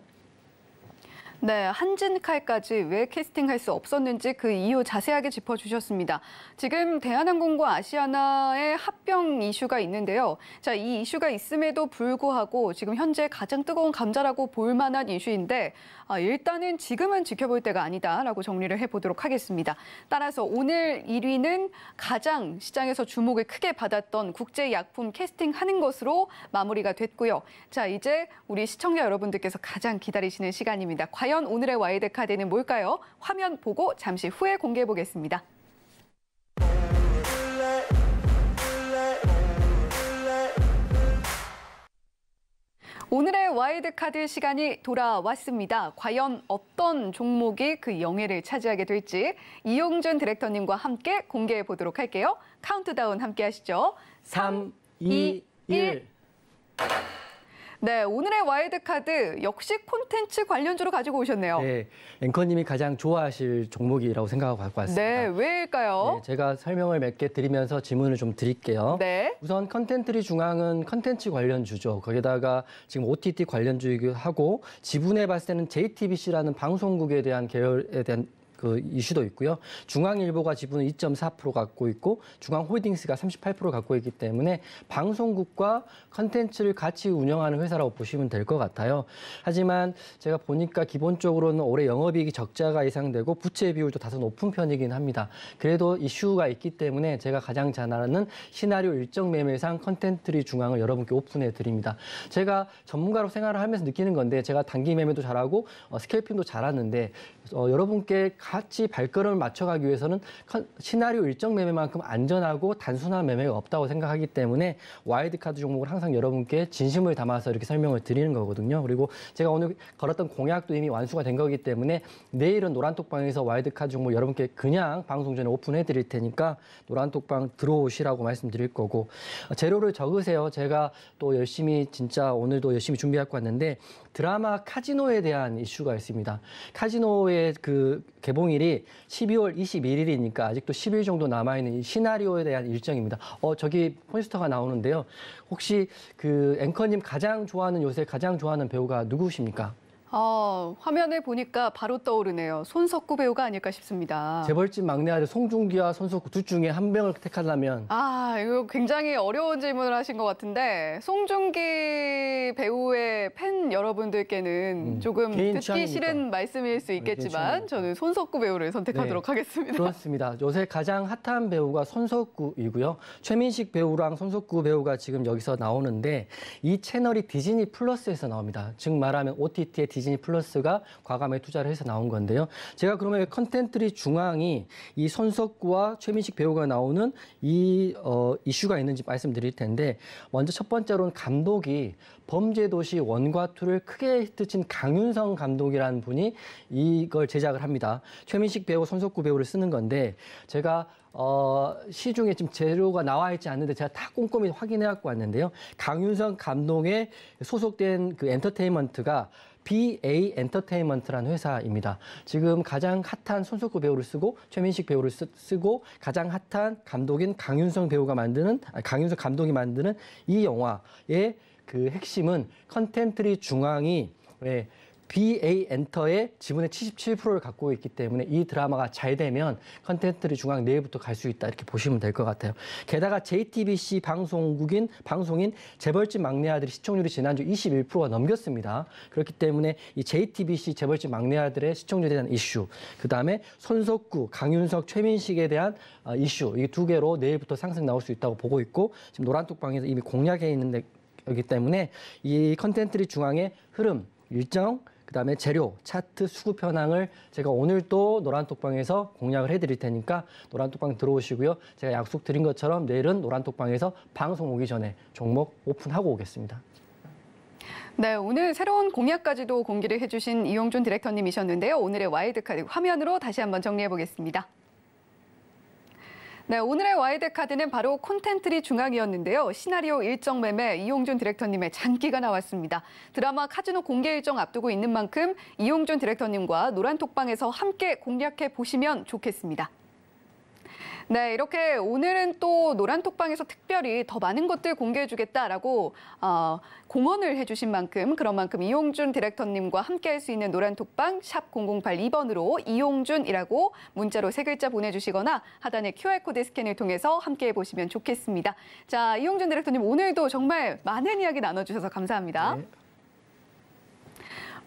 네, 한진 칼까지 왜 캐스팅할 수 없었는지 그 이유 자세하게 짚어주셨습니다. 지금 대한항공과 아시아나의 합병 이슈가 있는데요. 자, 이 이슈가 있음에도 불구하고 지금 현재 가장 뜨거운 감자라고 볼 만한 이슈인데 아, 일단은 지금은 지켜볼 때가 아니다라고 정리를 해보도록 하겠습니다. 따라서 오늘 1위는 가장 시장에서 주목을 크게 받았던 국제약품 캐스팅하는 것으로 마무리가 됐고요. 자, 이제 우리 시청자 여러분들께서 가장 기다리시는 시간입니다. 과연 과연 오늘의 와이드 카드는 뭘까요? 화면 보고 잠시 후에 공개해 보겠습니다. 오늘의 와이드카드 시간이 돌아왔습니다. 과연 어떤 종목이 그 영예를 차지하게 될지 이용준 디렉터님과 함께 공개해 보도록 할게요. 카운트다운 함께 하시죠. 3, 2, 1. 1. 네, 오늘의 와일드카드 역시 콘텐츠 관련주로 가지고 오셨네요. 네, 앵커님이 가장 좋아하실 종목이라고 생각하고 갖고 왔습니다. 네, 왜일까요? 네, 제가 설명을 몇 개 드리면서 질문을 좀 드릴게요. 네. 우선 컨텐츠리 중앙은 컨텐츠 관련주죠. 거기다가 지금 OTT 관련주이기도 하고 지분에 봤을 때는 JTBC라는 방송국에 대한 계열에 대한 그 이슈도 있고요. 중앙일보가 지분을 2.4% 갖고 있고 중앙홀딩스가 38% 갖고 있기 때문에 방송국과 컨텐츠를 같이 운영하는 회사라고 보시면 될 것 같아요. 하지만 제가 보니까 기본적으로는 올해 영업이익이 적자가 예상되고 부채 비율도 다소 높은 편이긴 합니다. 그래도 이슈가 있기 때문에 제가 가장 잘하는 시나리오 일정 매매상 컨텐츠리 중앙을 여러분께 오픈해 드립니다. 제가 전문가로 생활을 하면서 느끼는 건데 제가 단기 매매도 잘하고 어, 스캘핑도 케 잘하는데 어, 여러분께 같이 발걸음을 맞춰가기 위해서는 시나리오 일정 매매만큼 안전하고 단순한 매매가 없다고 생각하기 때문에 와이드카드 종목을 항상 여러분께 진심을 담아서 이렇게 설명을 드리는 거거든요. 그리고 제가 오늘 걸었던 공약도 이미 완수가 된 거기 때문에 내일은 노란톡방에서 와이드카드 종목 여러분께 그냥 방송 전에 오픈해 드릴 테니까 노란톡방 들어오시라고 말씀드릴 거고 어, 재료를 적으세요. 제가 또 열심히 진짜 오늘도 열심히 준비할 것 같는데 드라마 카지노에 대한 이슈가 있습니다. 카지노의 그 개봉일이 12월 21일이니까 아직도 10일 정도 남아있는 시나리오에 대한 일정입니다. 어, 저기 포스터가 나오는데요. 혹시 그 앵커님 가장 좋아하는 요새 가장 좋아하는 배우가 누구십니까? 아, 화면에 보니까 바로 떠오르네요. 손석구 배우가 아닐까 싶습니다. 재벌집 막내 아들 송중기와 손석구 둘 중에 한 명을 택하려면 아, 이거 굉장히 어려운 질문을 하신 것 같은데 송중기 배우의 팬 여러분들께는 음, 조금 듣기 취향이니까. 싫은 말씀일 수 네, 있겠지만 저는 손석구 배우를 선택하도록 네, 하겠습니다. 그렇습니다. 요새 가장 핫한 배우가 손석구이고요. 최민식 배우랑 손석구 배우가 지금 여기서 나오는데 이 채널이 디즈니 플러스에서 나옵니다. 즉 말하면 OTT의 디즈니 디즈니 플러스가 과감하게 투자를 해서 나온 건데요. 제가 그러면 컨텐츠리 중앙이 이 손석구와 최민식 배우가 나오는 이 어, 이슈가 있는지 말씀드릴 텐데 먼저 첫 번째로는 감독이 범죄도시 원과투를 크게 히트친 강윤성 감독이라는 분이 이걸 제작을 합니다. 최민식 배우, 손석구 배우를 쓰는 건데 제가 어, 시중에 지금 재료가 나와 있지 않는데 제가 다 꼼꼼히 확인해 갖고 왔는데요. 강윤성 감독의 소속된 그 엔터테인먼트가 BA 엔터테인먼트라는 회사입니다. 지금 가장 핫한 손석구 배우를 쓰고 최민식 배우를 쓰, 고 가장 핫한 감독인 강윤성 배우가 만드는 아니, 강윤성 감독이 만드는 이 영화의 그 핵심은 컨텐츠리 중앙이 왜 예, BA 엔터의 지분의 77%를 갖고 있기 때문에 이 드라마가 잘 되면 컨텐츠리 중앙 내일부터 갈 수 있다 이렇게 보시면 될 것 같아요. 게다가 JTBC 방송국인 방송인 재벌집 막내 아들이 시청률이 지난주 21%가 넘겼습니다. 그렇기 때문에 이 JTBC 재벌집 막내 아들의 시청률에 대한 이슈, 그 다음에 손석구, 강윤석, 최민식에 대한 어, 이슈 이 두 개로 내일부터 상승 나올 수 있다고 보고 있고 지금 노란톡방에서 이미 공략해 있는데. 기 때문에 이 컨텐츠리 중앙의 흐름, 일정, 그다음에 재료, 차트, 수급 현황을 제가 오늘 또 노란톡방에서 공략을 해드릴 테니까 노란톡방 들어오시고요. 제가 약속드린 것처럼 내일은 노란톡방에서 방송 오기 전에 종목 오픈하고 오겠습니다. 네, 오늘 새로운 공약까지도 공개를 해주신 이용준 디렉터님이셨는데요. 오늘의 와일드카드 화면으로 다시 한번 정리해보겠습니다. 네, 오늘의 와이드 카드는 바로 콘텐츠리 중앙이었는데요. 시나리오 일정 매매 이용준 디렉터님의 장기가 나왔습니다. 드라마 카지노 공개 일정 앞두고 있는 만큼 이용준 디렉터님과 노란 톡방에서 함께 공략해 보시면 좋겠습니다. 네, 이렇게 오늘은 또 노란톡방에서 특별히 더 많은 것들 공개해주겠다라고 어, 공언을 해주신 만큼 그런 만큼 이용준 디렉터님과 함께할 수 있는 노란톡방 샵 0082번으로 이용준이라고 문자로 세 글자 보내주시거나 하단에 QR코드 스캔을 통해서 함께해 보시면 좋겠습니다. 자, 이용준 디렉터님 오늘도 정말 많은 이야기 나눠주셔서 감사합니다. 네.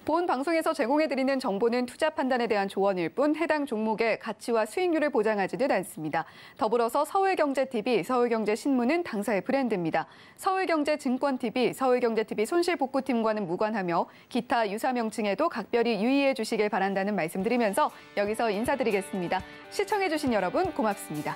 본 방송에서 제공해드리는 정보는 투자 판단에 대한 조언일 뿐 해당 종목의 가치와 수익률을 보장하지는 않습니다. 더불어서 서울경제TV, 서울경제신문은 당사의 브랜드입니다. 서울경제증권TV, 서울경제TV 손실복구팀과는 무관하며 기타 유사 명칭에도 각별히 유의해 주시길 바란다는 말씀드리면서 여기서 인사드리겠습니다. 시청해주신 여러분 고맙습니다.